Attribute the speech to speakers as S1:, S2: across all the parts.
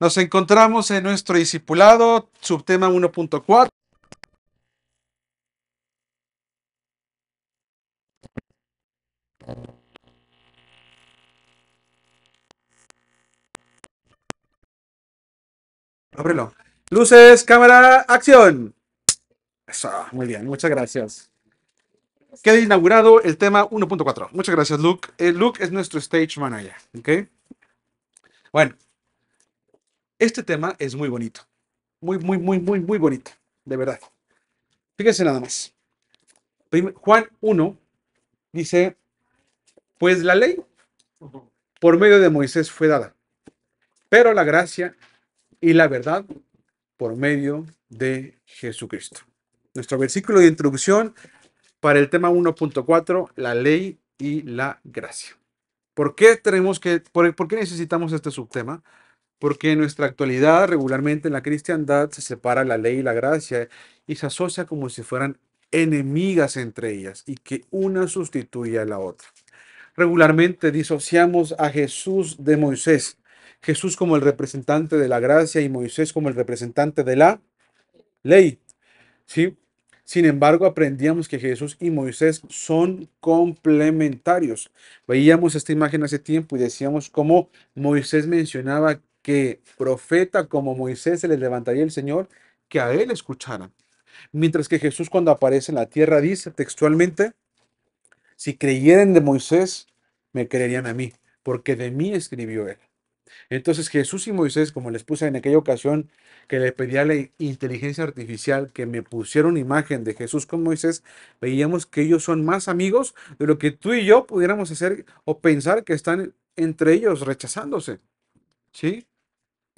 S1: Nos encontramos en nuestro discipulado, subtema 1.4. Ábrelo. Luces, cámara, acción. Eso, muy bien, muchas gracias. Queda inaugurado el tema 1.4. Muchas gracias, Luke. Eh, Luke es nuestro stage manager, ¿ok? Bueno, este tema es muy bonito. Muy, muy, muy, muy, muy bonito. De verdad. Fíjense nada más. Juan 1 dice, pues la ley por medio de Moisés fue dada, pero la gracia y la verdad por medio de Jesucristo. Nuestro versículo de introducción para el tema 1.4, la ley y la gracia. ¿Por qué tenemos que, por qué necesitamos este subtema? porque en nuestra actualidad regularmente en la cristiandad se separa la ley y la gracia y se asocia como si fueran enemigas entre ellas y que una sustituya a la otra. Regularmente disociamos a Jesús de Moisés, Jesús como el representante de la gracia y Moisés como el representante de la ley. ¿sí? Sin embargo, aprendíamos que Jesús y Moisés son complementarios. Veíamos esta imagen hace tiempo y decíamos cómo Moisés mencionaba profeta como Moisés se le levantaría el Señor, que a él escucharan. Mientras que Jesús cuando aparece en la tierra dice textualmente, si creyeran de Moisés, me creerían a mí, porque de mí escribió él. Entonces Jesús y Moisés, como les puse en aquella ocasión que le pedía a la inteligencia artificial que me pusiera una imagen de Jesús con Moisés, veíamos que ellos son más amigos de lo que tú y yo pudiéramos hacer o pensar que están entre ellos rechazándose. ¿Sí?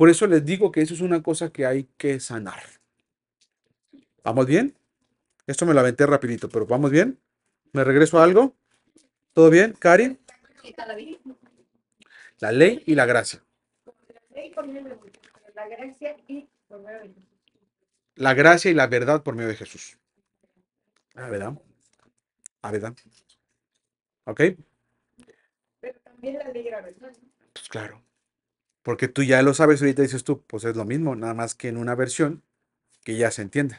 S1: Por eso les digo que eso es una cosa que hay que sanar. ¿Vamos bien? Esto me lo aventé rapidito, pero ¿vamos bien? ¿Me regreso a algo? ¿Todo bien, Karin? La ley y la gracia. La gracia y la verdad por medio de Jesús. La ah, verdad. La ah, verdad. ¿Ok? Pero también la ley y la verdad. Pues claro. Porque tú ya lo sabes ahorita, dices tú, pues es lo mismo, nada más que en una versión que ya se entiende.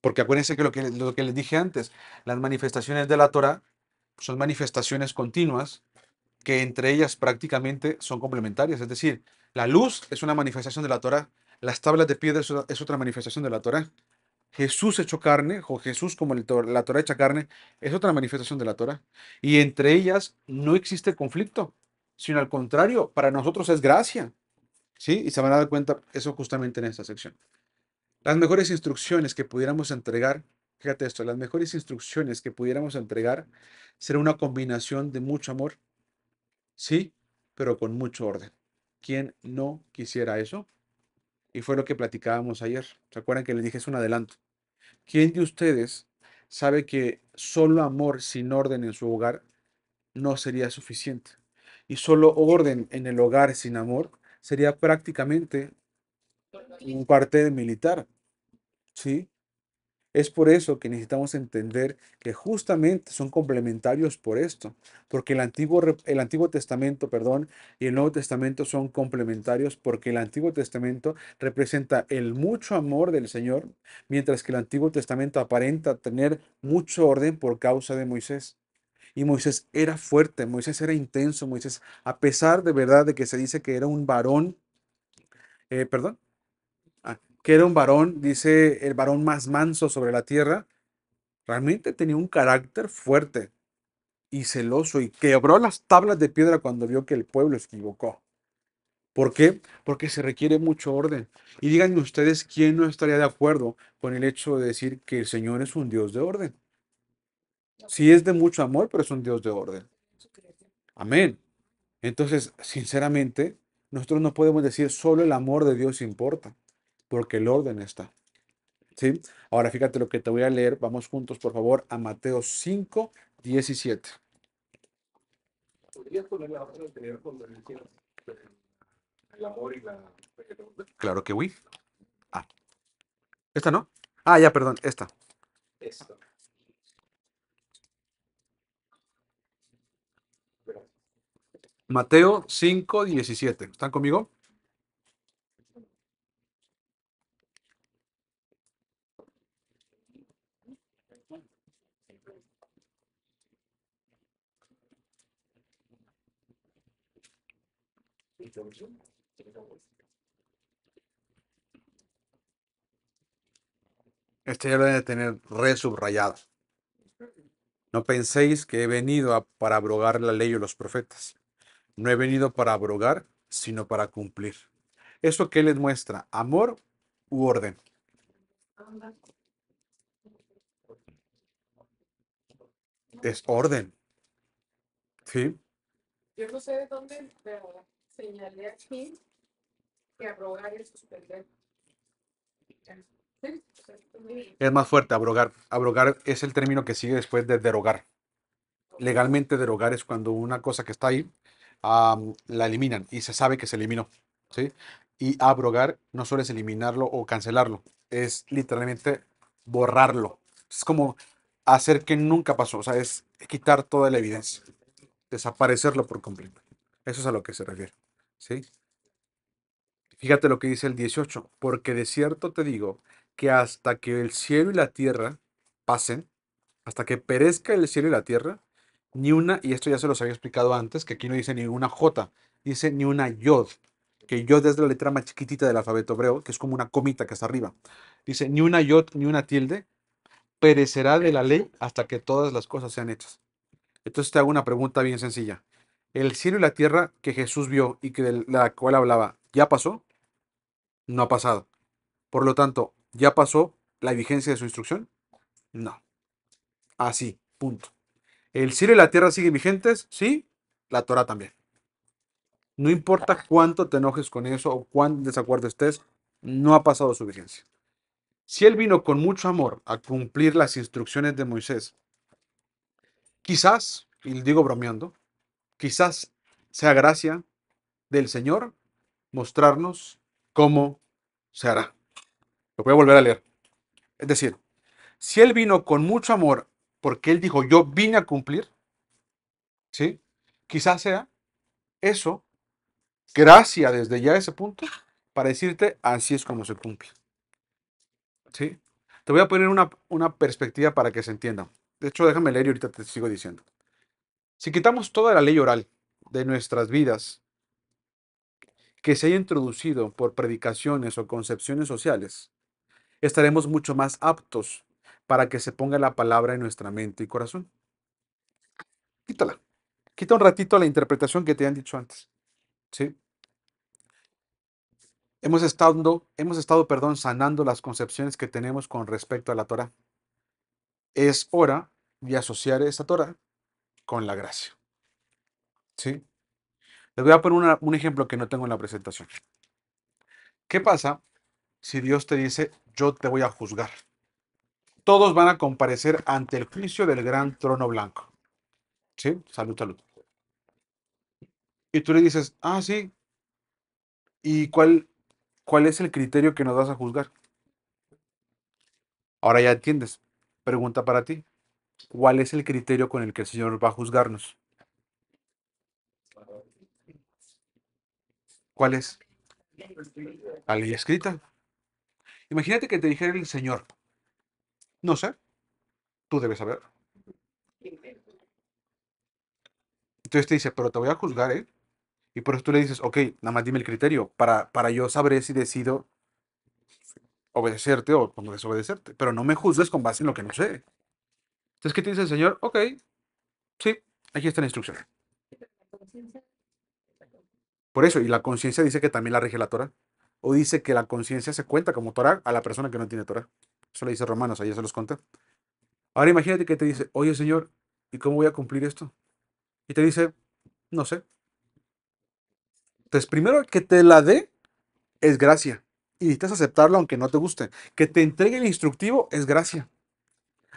S1: Porque acuérdense que lo que, lo que les dije antes, las manifestaciones de la Torah son manifestaciones continuas que entre ellas prácticamente son complementarias. Es decir, la luz es una manifestación de la Torah, las tablas de piedra es otra manifestación de la Torah, Jesús hecho carne, o Jesús como la Torah hecha carne, es otra manifestación de la Torah. Y entre ellas no existe conflicto sino al contrario, para nosotros es gracia. ¿Sí? Y se van a dar cuenta eso justamente en esta sección. Las mejores instrucciones que pudiéramos entregar, fíjate esto, las mejores instrucciones que pudiéramos entregar será una combinación de mucho amor, sí, pero con mucho orden. ¿Quién no quisiera eso? Y fue lo que platicábamos ayer. ¿Se acuerdan que les dije es un adelanto? ¿Quién de ustedes sabe que solo amor sin orden en su hogar no sería suficiente? y solo orden en el hogar sin amor sería prácticamente un parte militar. ¿Sí? Es por eso que necesitamos entender que justamente son complementarios por esto, porque el Antiguo, el Antiguo Testamento perdón, y el Nuevo Testamento son complementarios porque el Antiguo Testamento representa el mucho amor del Señor, mientras que el Antiguo Testamento aparenta tener mucho orden por causa de Moisés. Y Moisés era fuerte, Moisés era intenso, Moisés, a pesar de verdad de que se dice que era un varón, eh, perdón, ah, que era un varón, dice el varón más manso sobre la tierra, realmente tenía un carácter fuerte y celoso y quebró las tablas de piedra cuando vio que el pueblo se equivocó. ¿Por qué? Porque se requiere mucho orden. Y díganme ustedes quién no estaría de acuerdo con el hecho de decir que el Señor es un Dios de orden. Sí es de mucho amor, pero es un Dios de orden. Amén. Entonces, sinceramente, nosotros no podemos decir solo el amor de Dios importa, porque el orden está. ¿Sí? Ahora fíjate lo que te voy a leer. Vamos juntos, por favor, a Mateo 5, 17. El amor y la... Claro que oui. Ah. ¿Esta no? Ah, ya, perdón, esta. Esta. Mateo 5, 17. ¿Están conmigo? Este ya lo debe tener re subrayado. No penséis que he venido para abrogar la ley o los profetas. No he venido para abrogar, sino para cumplir. ¿Eso qué les muestra? ¿Amor u orden? Es orden. ¿Sí? Yo no sé de dónde, pero señalé aquí que abrogar es suspender. Es más fuerte, abrogar. Abrogar es el término que sigue después de derogar. Legalmente derogar es cuando una cosa que está ahí la eliminan y se sabe que se eliminó. ¿sí? Y abrogar no solo es eliminarlo o cancelarlo, es literalmente borrarlo. Es como hacer que nunca pasó, o sea, es quitar toda la evidencia, desaparecerlo por completo. Eso es a lo que se refiere. ¿sí? Fíjate lo que dice el 18, porque de cierto te digo que hasta que el cielo y la tierra pasen, hasta que perezca el cielo y la tierra, ni una, y esto ya se los había explicado antes, que aquí no dice ni una J, dice ni una Yod, que Yod es la letra más chiquitita del alfabeto hebreo, que es como una comita que está arriba. Dice ni una Yod, ni una tilde, perecerá de la ley hasta que todas las cosas sean hechas. Entonces te hago una pregunta bien sencilla. ¿El cielo y la tierra que Jesús vio y que de la cual hablaba ya pasó? No ha pasado. Por lo tanto, ¿ya pasó la vigencia de su instrucción? No. Así, punto. ¿El cielo y la tierra siguen vigentes? Sí, la Torah también. No importa cuánto te enojes con eso o cuán desacuerdo estés, no ha pasado su vigencia. Si él vino con mucho amor a cumplir las instrucciones de Moisés, quizás, y digo bromeando, quizás sea gracia del Señor mostrarnos cómo se hará. Lo voy a volver a leer. Es decir, si él vino con mucho amor porque él dijo, yo vine a cumplir, ¿sí? Quizás sea eso, gracia desde ya ese punto, para decirte, así es como se cumple. ¿Sí? Te voy a poner una, una perspectiva para que se entienda. De hecho, déjame leer y ahorita te sigo diciendo. Si quitamos toda la ley oral de nuestras vidas, que se haya introducido por predicaciones o concepciones sociales, estaremos mucho más aptos para que se ponga la palabra en nuestra mente y corazón. Quítala. Quita un ratito la interpretación que te han dicho antes. ¿Sí? Hemos estado, hemos estado perdón, sanando las concepciones que tenemos con respecto a la Torah. Es hora de asociar esa Torah con la gracia. ¿Sí? Les voy a poner un ejemplo que no tengo en la presentación. ¿Qué pasa si Dios te dice, yo te voy a juzgar? todos van a comparecer ante el juicio del gran trono blanco. ¿Sí? Salud, salud. Y tú le dices, ah, sí. ¿Y cuál, cuál es el criterio que nos vas a juzgar? Ahora ya entiendes. Pregunta para ti. ¿Cuál es el criterio con el que el Señor va a juzgarnos? ¿Cuál es? La ley escrita. Imagínate que te dijera el Señor, no sé. Tú debes saber. Entonces te dice, pero te voy a juzgar, ¿eh? Y por eso tú le dices, ok, nada más dime el criterio para, para yo saber si decido obedecerte o no desobedecerte. Pero no me juzgues con base en lo que no sé. Entonces, ¿qué te dice el Señor? Ok, sí, aquí está la instrucción. Por eso, y la conciencia dice que también la rige la Torah. O dice que la conciencia se cuenta como Torah a la persona que no tiene Torah. Eso le dice Romanos, ahí se los conté. Ahora imagínate que te dice, oye Señor, ¿y cómo voy a cumplir esto? Y te dice, no sé. Entonces, primero que te la dé es gracia. Y necesitas aceptarla aunque no te guste. Que te entregue el instructivo es gracia.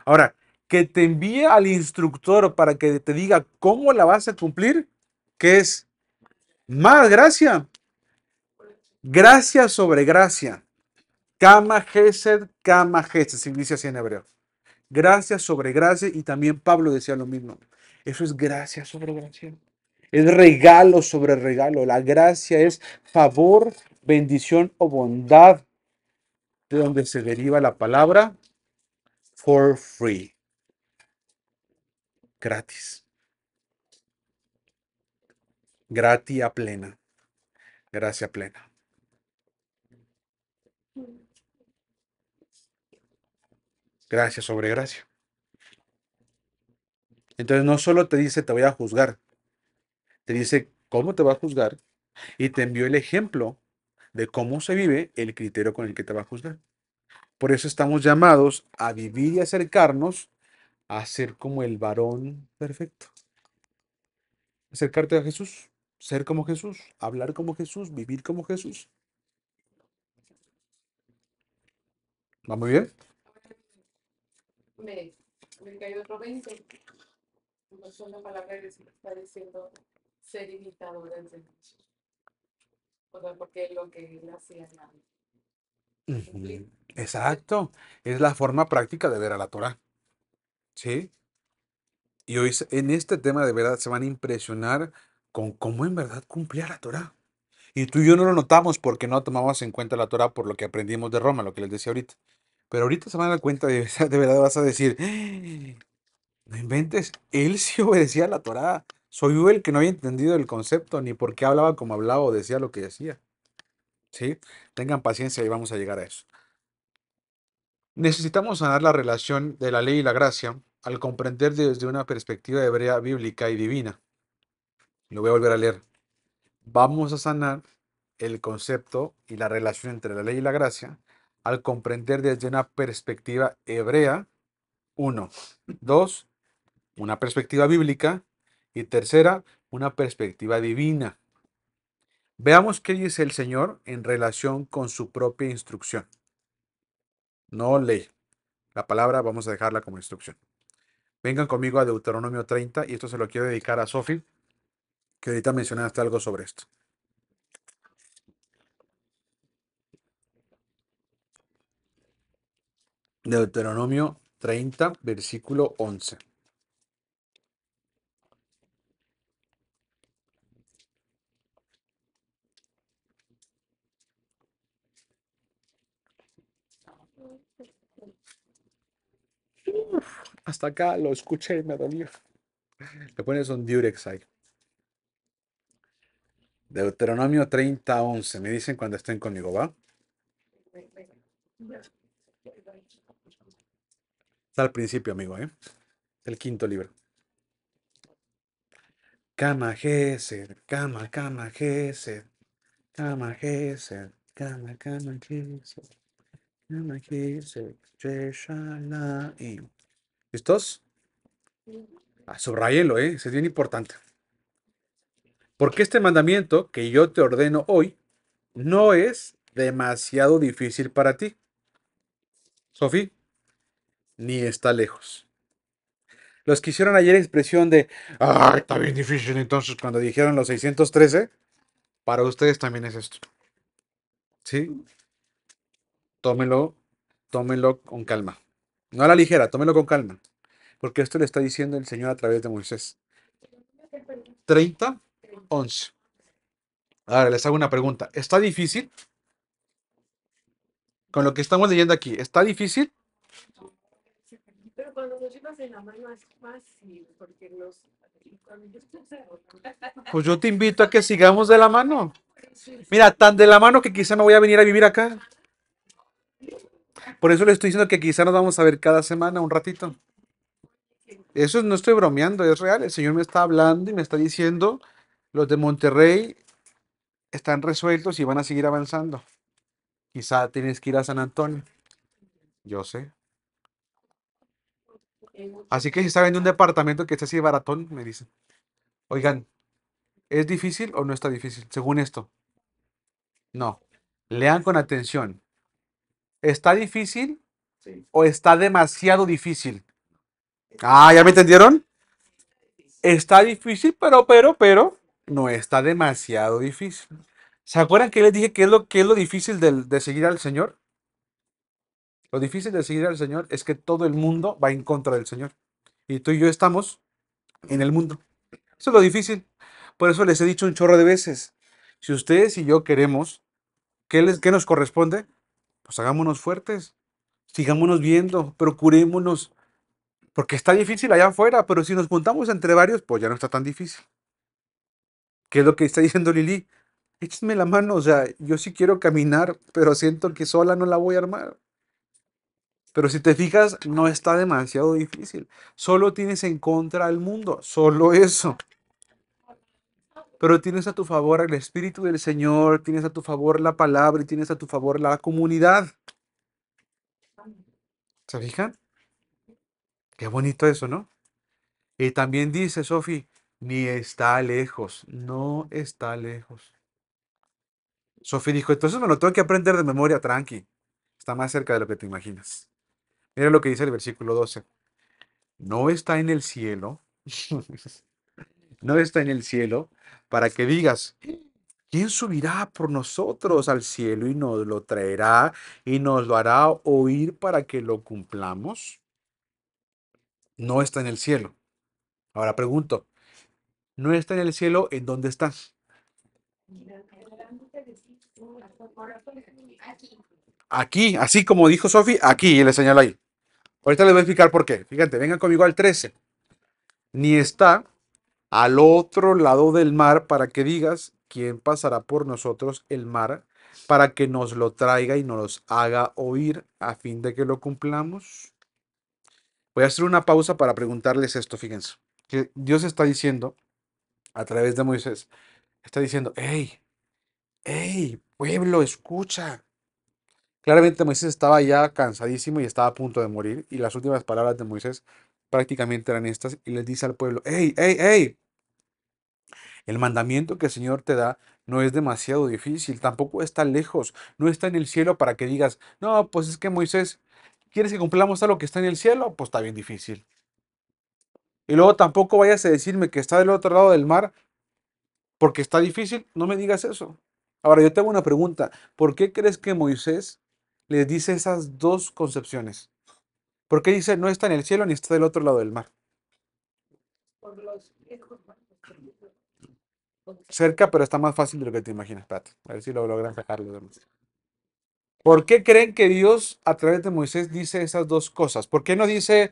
S1: Ahora, que te envíe al instructor para que te diga cómo la vas a cumplir, que es más gracia. Gracia sobre gracia. Kama Gesed, Kama Gesed, se inicia así en hebreo. Gracias sobre gracia, y también Pablo decía lo mismo. Eso es gracia sobre gracia. Es regalo sobre regalo. La gracia es favor, bendición o bondad, de donde se deriva la palabra for free. Gratis. Gratia plena. Gracia plena. Gracias sobre gracia. Entonces no solo te dice te voy a juzgar, te dice cómo te va a juzgar y te envió el ejemplo de cómo se vive el criterio con el que te va a juzgar. Por eso estamos llamados a vivir y acercarnos a ser como el varón perfecto. Acercarte a Jesús, ser como Jesús, hablar como Jesús, vivir como Jesús. ¿Va muy bien? me, cayó otro No ser porque lo que Exacto, es la forma práctica de ver a la Torah. ¿Sí? Y hoy en este tema de verdad se van a impresionar con cómo en verdad cumplía la Torah. Y tú y yo no lo notamos porque no tomamos en cuenta la Torah por lo que aprendimos de Roma, lo que les decía ahorita. Pero ahorita se van a dar cuenta, de, de verdad vas a decir, ¡Ah! no inventes, él sí obedecía a la Torá. Soy yo el que no había entendido el concepto, ni por qué hablaba como hablaba o decía lo que decía. ¿Sí? Tengan paciencia y vamos a llegar a eso. Necesitamos sanar la relación de la ley y la gracia al comprender desde una perspectiva hebrea, bíblica y divina. Lo voy a volver a leer. Vamos a sanar el concepto y la relación entre la ley y la gracia al comprender desde una perspectiva hebrea, uno. Dos, una perspectiva bíblica. Y tercera, una perspectiva divina. Veamos qué dice el Señor en relación con su propia instrucción. No ley. La palabra vamos a dejarla como instrucción. Vengan conmigo a Deuteronomio 30 y esto se lo quiero dedicar a Sophie, que ahorita mencionaste algo sobre esto. Deuteronomio 30, versículo 11. hasta acá lo escuché y me dolió. Le pones un Durex ahí. Deuteronomio 30, 11. Me dicen cuando estén conmigo, ¿va? al principio, amigo, ¿eh? El quinto libro. cama, Cama Kama, cama, Cama Kama y Kama, Kama Gesed, Kama ¿Listos? Ah, ¿eh? es bien importante. Porque este mandamiento que yo te ordeno hoy no es demasiado difícil para ti. Sofía ni está lejos. Los que hicieron ayer expresión de, ah, está bien difícil entonces cuando dijeron los 613, para ustedes también es esto. ¿Sí? Tómelo, tómelo con calma. No a la ligera, tómelo con calma. Porque esto le está diciendo el Señor a través de Moisés. 30, 11. Ahora les hago una pregunta. ¿Está difícil? Con lo que estamos leyendo aquí, ¿está difícil? mano Pues yo te invito a que sigamos de la mano. Mira, tan de la mano que quizá me voy a venir a vivir acá. Por eso le estoy diciendo que quizá nos vamos a ver cada semana un ratito. Eso no estoy bromeando, es real. El Señor me está hablando y me está diciendo, los de Monterrey están resueltos y van a seguir avanzando. Quizá tienes que ir a San Antonio. Yo sé. Así que si saben de un departamento que está así baratón, me dicen. Oigan, ¿es difícil o no está difícil? Según esto. No. Lean con atención. ¿Está difícil o está demasiado difícil? Ah, ¿ya me entendieron? Está difícil, pero, pero, pero, no está demasiado difícil. ¿Se acuerdan que les dije qué es lo, es lo difícil de seguir al Señor? Lo difícil de seguir al Señor es que todo el mundo va en contra del Señor. Y tú y yo estamos en el mundo. Eso es lo difícil. Por eso les he dicho un chorro de veces. Si ustedes y yo queremos, ¿qué, les, qué nos corresponde? Pues hagámonos fuertes. Sigámonos viendo, procurémonos. Porque está difícil allá afuera, pero si nos juntamos entre varios, pues ya no está tan difícil. ¿Qué es lo que está diciendo Lili? Échenme la mano, o sea, yo sí quiero caminar, pero siento que sola no la voy a armar. Pero si te fijas, no está demasiado difícil. Solo tienes en contra al mundo, solo eso. Pero tienes a tu favor el Espíritu del Señor, tienes a tu favor la palabra y tienes a tu favor la comunidad. ¿Se fijan? Qué bonito eso, ¿no? Y también dice Sofi, ni está lejos, no está lejos. Sofi dijo, entonces me lo tengo que aprender de memoria, tranqui. Está más cerca de lo que te imaginas. Mira lo que dice el versículo 12. No está en el cielo, no está en el cielo para que digas, ¿quién subirá por nosotros al cielo y nos lo traerá y nos lo hará oír para que lo cumplamos? No está en el cielo. Ahora pregunto, ¿no está en el cielo en dónde estás Aquí, así como dijo Sofi, aquí y le señalo ahí. Ahorita les voy a explicar por qué. Fíjate, vengan conmigo al 13. Ni está al otro lado del mar para que digas quién pasará por nosotros el mar para que nos lo traiga y nos lo haga oír a fin de que lo cumplamos. Voy a hacer una pausa para preguntarles esto, fíjense. Que Dios está diciendo a través de Moisés, está diciendo, hey, hey, pueblo, escucha, Claramente Moisés estaba ya cansadísimo y estaba a punto de morir, y las últimas palabras de Moisés prácticamente eran estas, y les dice al pueblo, ¡Ey, ey, ey! El mandamiento que el Señor te da no es demasiado difícil, tampoco está lejos, no está en el cielo para que digas, no, pues es que Moisés, ¿quieres que cumplamos algo que está en el cielo? Pues está bien difícil. Y luego tampoco vayas a decirme que está del otro lado del mar porque está difícil, no me digas eso. Ahora yo tengo una pregunta, ¿por qué crees que Moisés les dice esas dos concepciones. ¿Por qué dice, no está en el cielo ni está del otro lado del mar. Cerca, pero está más fácil de lo que te imaginas. Pat. a ver si lo logran sacar ¿Por qué creen que Dios a través de Moisés dice esas dos cosas? ¿Por qué no dice,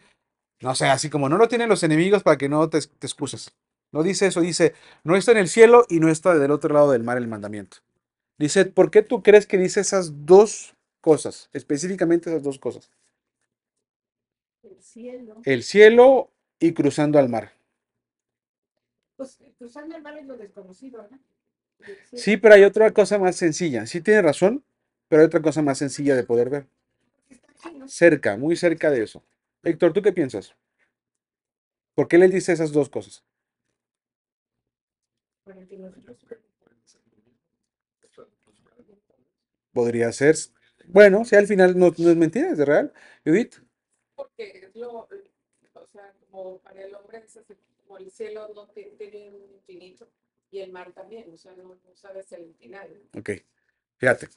S1: no sé, así como no lo tienen los enemigos para que no te, te excuses? No dice eso, dice, no está en el cielo y no está del otro lado del mar el mandamiento. Dice, ¿por qué tú crees que dice esas dos cosas, específicamente esas dos cosas. El cielo. El cielo y cruzando al mar. Pues eh, cruzando al mar es lo desconocido, Sí, pero hay otra cosa más sencilla. Sí tiene razón, pero hay otra cosa más sencilla de poder ver. Cerca, muy cerca de eso. Héctor, ¿tú qué piensas? ¿Por qué le dice esas dos cosas? Podría ser, bueno, si al final no, es mentira, es real. Judith. Porque es lo, o sea, como para el hombre como el cielo no tiene un infinito y el mar también, o sea, no, sabes el final. Ok, fíjate.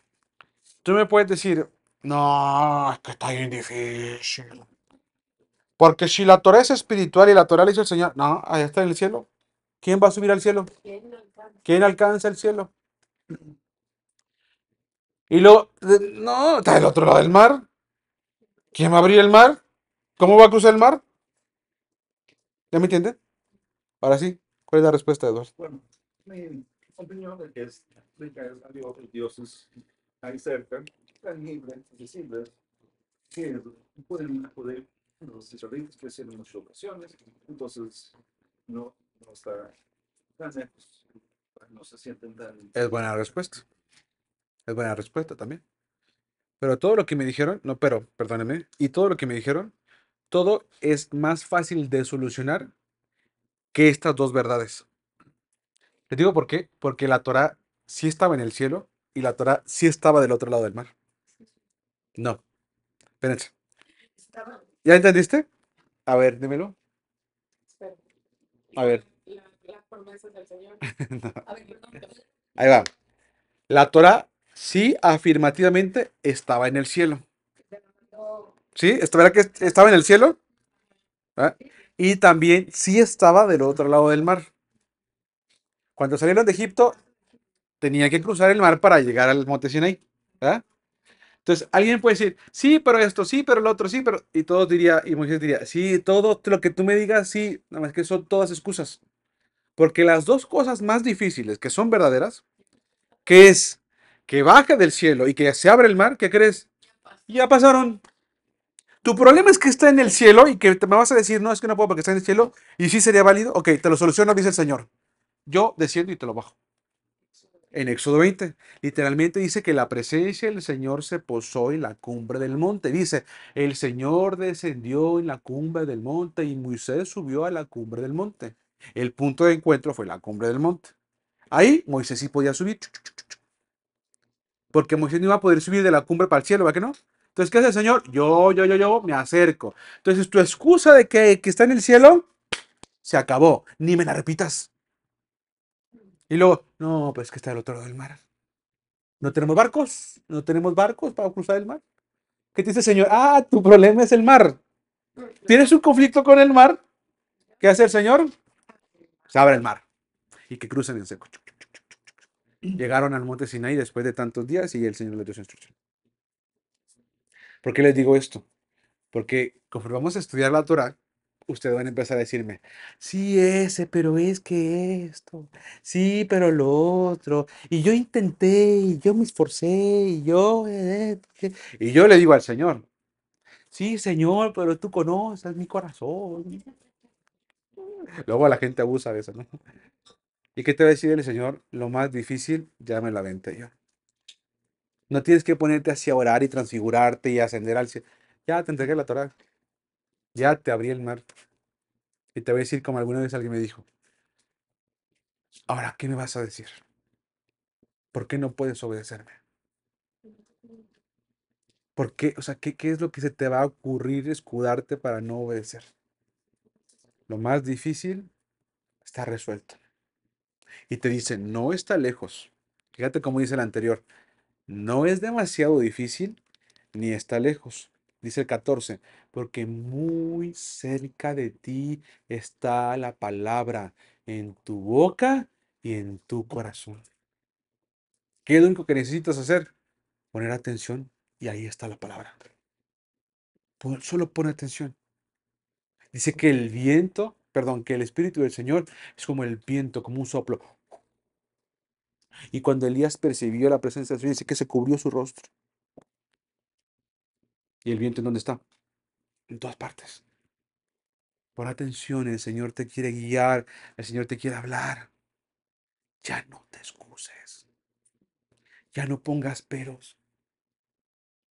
S1: Tú me puedes decir, no, es que está bien difícil. Porque si la torre es espiritual y la torre le dice el Señor, no, allá está en el cielo. ¿Quién va a subir al cielo? ¿Quién alcanza, ¿Quién alcanza el cielo? Y luego, no, está del otro lado del mar. ¿Quién va a abrir el mar? ¿Cómo va a cruzar el mar? ¿Ya me entiende Ahora sí, ¿cuál es la respuesta, Eduardo? Bueno, mi opinión es que es hay otros dioses ahí cerca, tangibles, visibles, que pueden poder los israelitas que hacen muchas ocasiones, entonces no, no está tan lejos, no se sienten tan... Es buena respuesta. Es buena respuesta también. Pero todo lo que me dijeron, no, pero, perdóneme, y todo lo que me dijeron, todo es más fácil de solucionar que estas dos verdades. Les digo por qué, porque la Torah sí estaba en el cielo y la Torah sí estaba del otro lado del mar. No. Espérense. ¿Ya entendiste? A ver, dímelo. A ver. Las promesas del Señor. Ahí va. La Torah sí afirmativamente estaba en el cielo. ¿Sí? ¿Verdad que estaba en el cielo? ¿Ah? Y también sí estaba del otro lado del mar. Cuando salieron de Egipto, tenía que cruzar el mar para llegar al monte Sinaí. Entonces, alguien puede decir, sí, pero esto, sí, pero lo otro, sí, pero... Y todos diría, y Moisés diría, sí, todo lo que tú me digas, sí, nada más que son todas excusas. Porque las dos cosas más difíciles que son verdaderas, que es que baja del cielo y que se abre el mar, ¿qué crees? Ya pasaron. Tu problema es que está en el cielo y que me vas a decir, no, es que no puedo porque está en el cielo y sí sería válido. Ok, te lo soluciona dice el Señor. Yo desciendo y te lo bajo. En Éxodo 20, literalmente dice que la presencia del Señor se posó en la cumbre del monte. Dice, el Señor descendió en la cumbre del monte y Moisés subió a la cumbre del monte. El punto de encuentro fue la cumbre del monte. Ahí Moisés sí podía subir porque Moisés no iba a poder subir de la cumbre para el cielo, ¿va que no? Entonces, ¿qué hace el Señor? Yo, yo, yo, yo me acerco. Entonces, tu excusa de que, está en el cielo se acabó. Ni me la repitas. Y luego, no, pues que está del otro lado del mar. No tenemos barcos. No tenemos barcos para cruzar el mar. ¿Qué dice el Señor? Ah, tu problema es el mar. ¿Tienes un conflicto con el mar? ¿Qué hace el Señor? Se abre el mar y que crucen en seco. Llegaron al monte Sinaí después de tantos días y el Señor les dio su instrucción. ¿Por qué les digo esto? Porque conforme vamos a estudiar la Torah, ustedes van a empezar a decirme, sí, ese, pero es que esto, sí, pero lo otro, y yo intenté, y yo me esforcé, y yo, eh, eh, y yo le digo al Señor, sí, Señor, pero tú conoces mi corazón. Luego la gente abusa de eso, ¿no? ¿Y qué te va a decir el Señor? Lo más difícil ya me la vente yo. No tienes que ponerte así a orar y transfigurarte y ascender al cielo. Ya te entregué la Torah. Ya te abrí el mar. Y te voy a decir como alguna vez alguien me dijo. Ahora, ¿qué me vas a decir? ¿Por qué no puedes obedecerme? ¿Por qué? O sea, ¿qué, ¿qué es lo que se te va a ocurrir escudarte para no obedecer? Lo más difícil está resuelto y te dice, no está lejos. Fíjate cómo dice el anterior, no es demasiado difícil ni está lejos. Dice el 14, porque muy cerca de ti está la palabra en tu boca y en tu corazón. ¿Qué es lo único que necesitas hacer? Poner atención y ahí está la palabra. Solo pone atención. Dice que el viento perdón, que el Espíritu del Señor es como el viento, como un soplo. Y cuando Elías percibió la presencia del Señor, dice que se cubrió su rostro. ¿Y el viento en dónde está? En todas partes. Por atención, el Señor te quiere guiar, el Señor te quiere hablar. Ya no te excuses. Ya no pongas peros.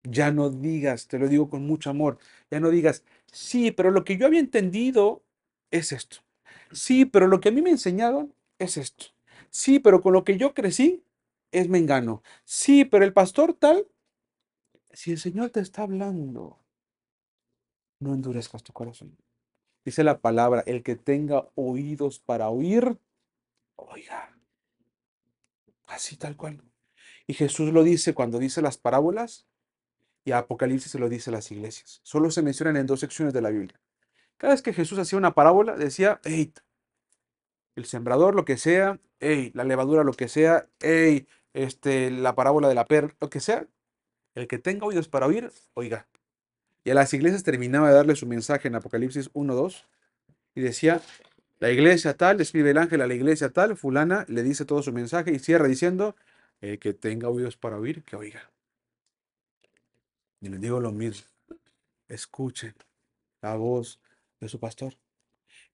S1: Ya no digas, te lo digo con mucho amor, ya no digas, sí, pero lo que yo había entendido es esto. Sí, pero lo que a mí me enseñaron es esto. Sí, pero con lo que yo crecí es mengano. Sí, pero el pastor tal, si el Señor te está hablando, no endurezcas tu corazón. Dice la palabra, el que tenga oídos para oír, oiga. Así tal cual. Y Jesús lo dice cuando dice las parábolas y Apocalipsis se lo dice a las iglesias. Solo se mencionan en dos secciones de la Biblia. Cada vez que Jesús hacía una parábola, decía, hey, el sembrador, lo que sea, hey, la levadura, lo que sea, hey, este, la parábola de la perla, lo que sea, el que tenga oídos para oír, oiga. Y a las iglesias terminaba de darle su mensaje en Apocalipsis 1.2 y decía, la iglesia tal, escribe el ángel a la iglesia tal, fulana, le dice todo su mensaje y cierra diciendo, el que tenga oídos para oír, que oiga. Y les digo lo mismo, escuchen la voz de su pastor.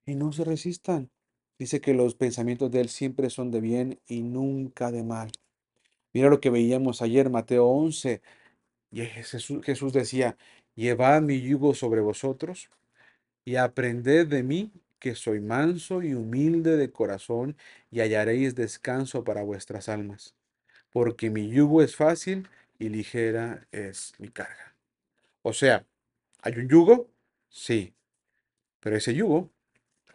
S1: Y no se resistan. Dice que los pensamientos de Él siempre son de bien y nunca de mal. Mira lo que veíamos ayer, Mateo 11. Y Jesús, Jesús decía, llevad mi yugo sobre vosotros y aprended de mí que soy manso y humilde de corazón y hallaréis descanso para vuestras almas, porque mi yugo es fácil y ligera es mi carga. O sea, ¿hay un yugo? Sí, pero ese yugo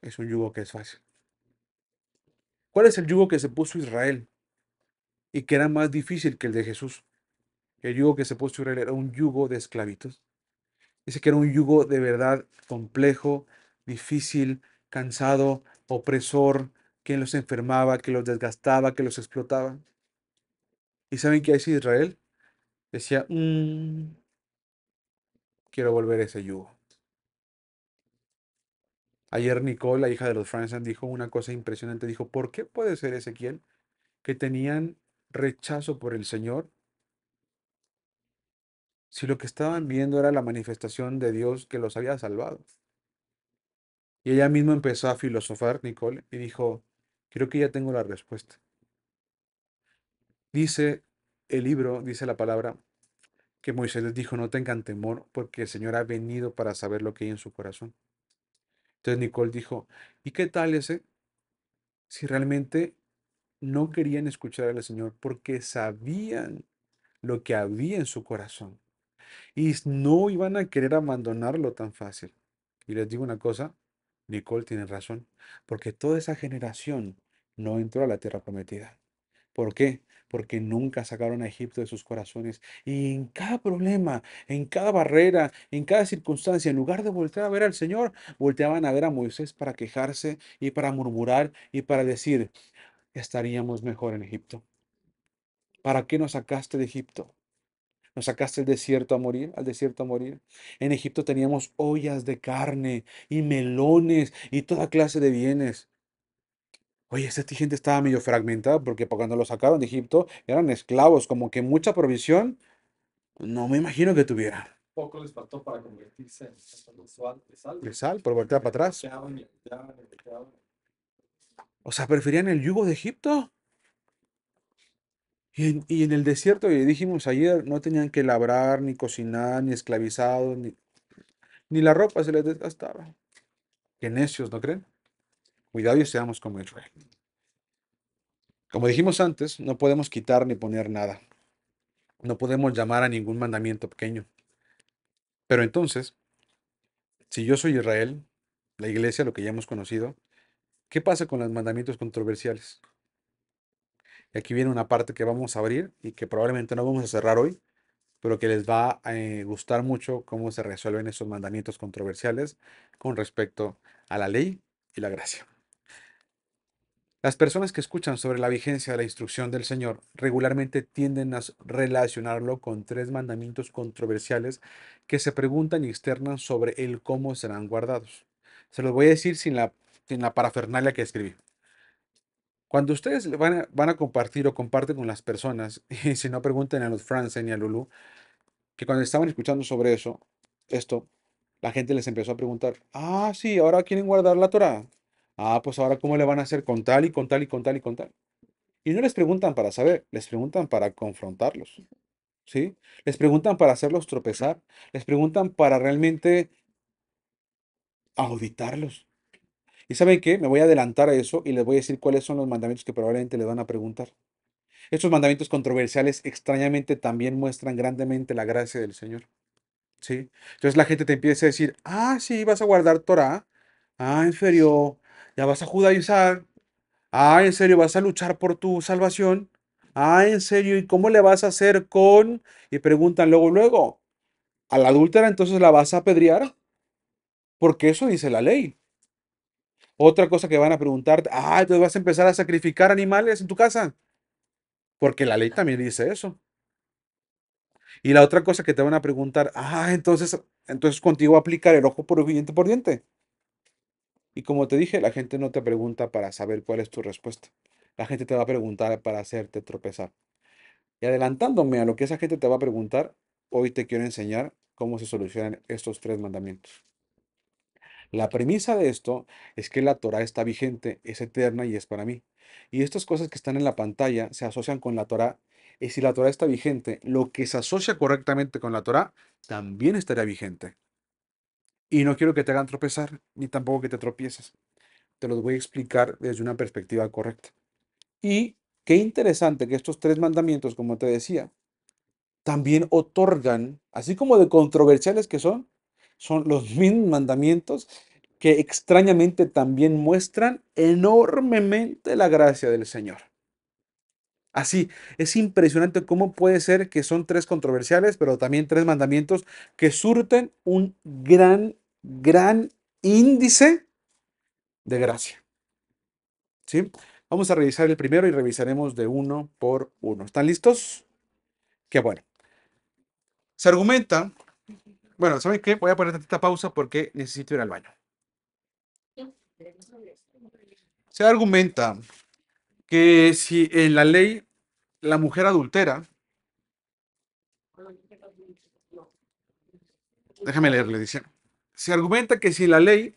S1: es un yugo que es fácil. ¿Cuál es el yugo que se puso Israel y que era más difícil que el de Jesús? El yugo que se puso Israel era un yugo de esclavitos. Dice que era un yugo de verdad complejo, difícil, cansado, opresor, que los enfermaba, que los desgastaba, que los explotaba. ¿Y saben qué dice Israel? Decía, mm, quiero volver a ese yugo. Ayer Nicole, la hija de los Franzen, dijo una cosa impresionante. Dijo, ¿por qué puede ser Ezequiel que tenían rechazo por el Señor si lo que estaban viendo era la manifestación de Dios que los había salvado? Y ella misma empezó a filosofar, Nicole, y dijo, creo que ya tengo la respuesta. Dice el libro, dice la palabra, que Moisés les dijo, no tengan temor, porque el Señor ha venido para saber lo que hay en su corazón. Entonces Nicole dijo, ¿y qué tal ese? Si realmente no querían escuchar al Señor porque sabían lo que había en su corazón y no iban a querer abandonarlo tan fácil. Y les digo una cosa, Nicole tiene razón, porque toda esa generación no entró a la tierra prometida. ¿Por qué? porque nunca sacaron a Egipto de sus corazones. Y en cada problema, en cada barrera, en cada circunstancia, en lugar de voltear a ver al Señor, volteaban a ver a Moisés para quejarse y para murmurar y para decir, estaríamos mejor en Egipto. ¿Para qué nos sacaste de Egipto? Nos sacaste al desierto a morir, al desierto a morir. En Egipto teníamos ollas de carne y melones y toda clase de bienes. Oye, esta gente estaba medio fragmentada porque cuando lo sacaron de Egipto eran esclavos, como que mucha provisión no me imagino que tuvieran. Poco les faltó para convertirse en sal. De sal, de sal por voltear para atrás. O sea, preferían el yugo de Egipto. Y en, el desierto, dijimos ayer, no tenían que labrar, ni cocinar, ni esclavizados, ni, ni la ropa se les desgastaba. Qué necios, ¿no creen? Cuidado y seamos como Israel. Como dijimos antes, no podemos quitar ni poner nada. No podemos llamar a ningún mandamiento pequeño. Pero entonces, si yo soy Israel, la iglesia, lo que ya hemos conocido, ¿qué pasa con los mandamientos controversiales? Y aquí viene una parte que vamos a abrir y que probablemente no vamos a cerrar hoy, pero que les va a eh, gustar mucho cómo se resuelven esos mandamientos controversiales con respecto a la ley y la gracia. Las personas que escuchan sobre la vigencia de la instrucción del Señor regularmente tienden a relacionarlo con tres mandamientos controversiales que se preguntan y externan sobre el cómo serán guardados. Se los voy a decir sin la, la parafernalia que escribí. Cuando ustedes van a, van a, compartir o comparten con las personas, y si no pregunten a los Franzen ni a Lulu, que cuando estaban escuchando sobre eso, esto, la gente les empezó a preguntar, ah, sí, ahora quieren guardar la Torah. Ah, pues ahora cómo le van a hacer con tal y con tal y con tal y con tal. Y no les preguntan para saber, les preguntan para confrontarlos. ¿Sí? Les preguntan para hacerlos tropezar, les preguntan para realmente auditarlos. ¿Y saben qué? Me voy a adelantar a eso y les voy a decir cuáles son los mandamientos que probablemente les van a preguntar. Estos mandamientos controversiales extrañamente también muestran grandemente la gracia del Señor. ¿Sí? Entonces la gente te empieza a decir, ah, sí, vas a guardar Torah. Ah, inferior la vas a judaizar, ah, en serio, vas a luchar por tu salvación, ah, en serio, ¿y cómo le vas a hacer con? Y preguntan luego, luego, a la adúltera entonces la vas a apedrear, porque eso dice la ley. Otra cosa que van a preguntar, ah, entonces vas a empezar a sacrificar animales en tu casa, porque la ley también dice eso. Y la otra cosa que te van a preguntar, ah, entonces, entonces contigo aplicar el ojo por el diente por diente. Y como te dije, la gente no te pregunta para saber cuál es tu respuesta. La gente te va a preguntar para hacerte tropezar. Y adelantándome a lo que esa gente te va a preguntar, hoy te quiero enseñar cómo se solucionan estos tres mandamientos. La premisa de esto es que la Torah está vigente, es eterna y es para mí. Y estas cosas que están en la pantalla se asocian con la Torah. Y si la Torah está vigente, lo que se asocia correctamente con la Torah también estaría vigente. Y no quiero que te hagan tropezar, ni tampoco que te tropieces. Te los voy a explicar desde una perspectiva correcta. Y qué interesante que estos tres mandamientos, como te decía, también otorgan, así como de controversiales que son, son los mismos mandamientos que extrañamente también muestran enormemente la gracia del Señor. Así, es impresionante cómo puede ser que son tres controversiales, pero también tres mandamientos que surten un gran, gran índice de gracia. ¿Sí? Vamos a revisar el primero y revisaremos de uno por uno. ¿Están listos? Qué bueno. Se argumenta. Bueno, ¿saben qué? Voy a poner tantita pausa porque necesito ir al baño. Se argumenta que si en la ley la mujer adultera, déjame leerle, dice, se argumenta que si en la ley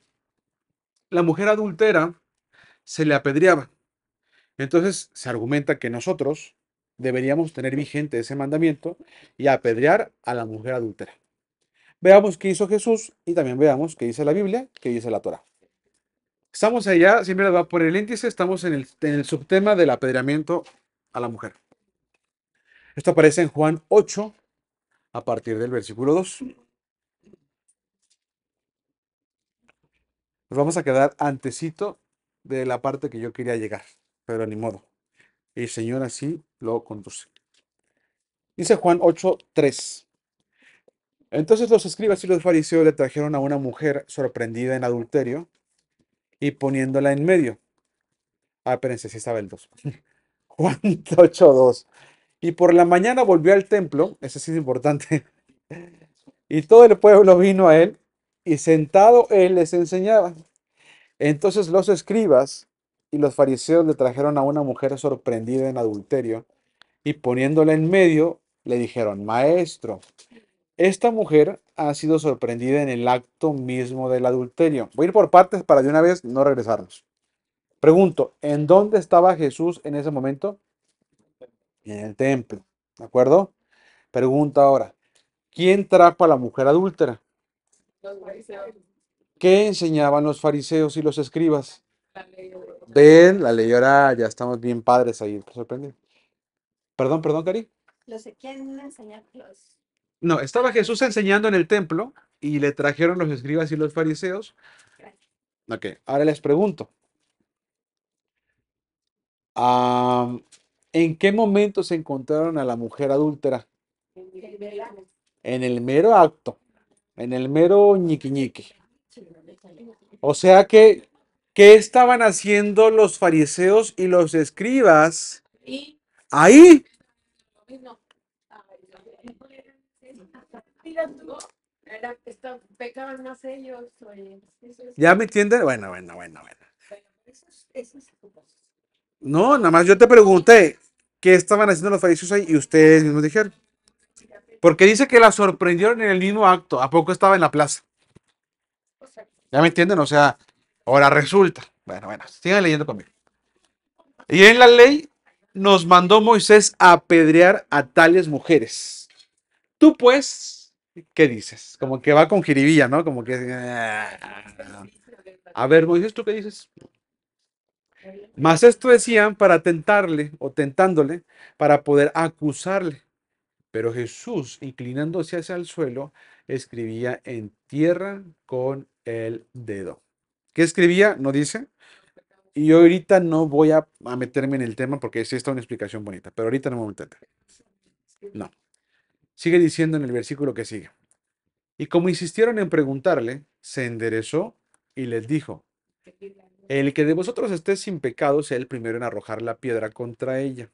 S1: la mujer adultera se le apedreaba, entonces se argumenta que nosotros deberíamos tener vigente ese mandamiento y apedrear a la mujer adultera. Veamos qué hizo Jesús y también veamos qué dice la Biblia, qué dice la Torah. Estamos allá, siempre va por el índice, estamos en el, subtema del apedreamiento a la mujer. Esto aparece en Juan 8, a partir del versículo 2. Nos vamos a quedar antecito de la parte que yo quería llegar, pero ni modo. El Señor así lo conduce. Dice Juan 8, 3. Entonces los escribas y los fariseos le trajeron a una mujer sorprendida en adulterio y poniéndola en medio. Ah, espérense, sí estaba el 2. Juan 8.2. Y por la mañana volvió al templo, Ese sí es importante, y todo el pueblo vino a él, y sentado él les enseñaba. Entonces los escribas y los fariseos le trajeron a una mujer sorprendida en adulterio, y poniéndola en medio, le dijeron, maestro, esta mujer ha sido sorprendida en el acto mismo del adulterio. Voy a ir por partes para de una vez no regresarnos. Pregunto, ¿en dónde estaba Jesús en ese momento? En el templo, ¿de acuerdo? Pregunta ahora, ¿quién trapa a la mujer adúltera? Los fariseos. ¿Qué enseñaban los fariseos y los escribas? La ley Ven, la ley ahora ya estamos bien padres ahí, sorprendido. Perdón, perdón, Cari. Los, ¿Quién a los no, estaba Jesús enseñando en el templo y le trajeron los escribas y los fariseos. Ok, ahora les pregunto. ¿En qué momento se encontraron a la mujer adúltera? En el mero acto, en el mero ñiqui O sea que, ¿qué estaban haciendo los fariseos y los escribas ahí? ¿Ya me entiende, Bueno, bueno, bueno, bueno. No, nada más yo te pregunté qué estaban haciendo los fariseos ahí y ustedes mismos dijeron. Porque dice que la sorprendieron en el mismo acto. ¿A poco estaba en la plaza? ¿Ya me entienden? O sea, ahora resulta. Bueno, bueno, sigan leyendo conmigo. Y en la ley nos mandó Moisés a apedrear a tales mujeres. Tú pues, ¿qué dices? Como que va con jiribilla, ¿no? Como que... Ah, a ver, Moisés, ¿tú qué dices? más esto decían para tentarle o tentándole, para poder acusarle. Pero Jesús, inclinándose hacia el suelo, escribía en tierra con el dedo. ¿Qué escribía? No dice. Y yo ahorita no voy a, meterme en el tema porque sí está una explicación bonita, pero ahorita no me voy a meter. No. Sigue diciendo en el versículo que sigue. Y como insistieron en preguntarle, se enderezó y les dijo, el que de vosotros esté sin pecado sea el primero en arrojar la piedra contra ella.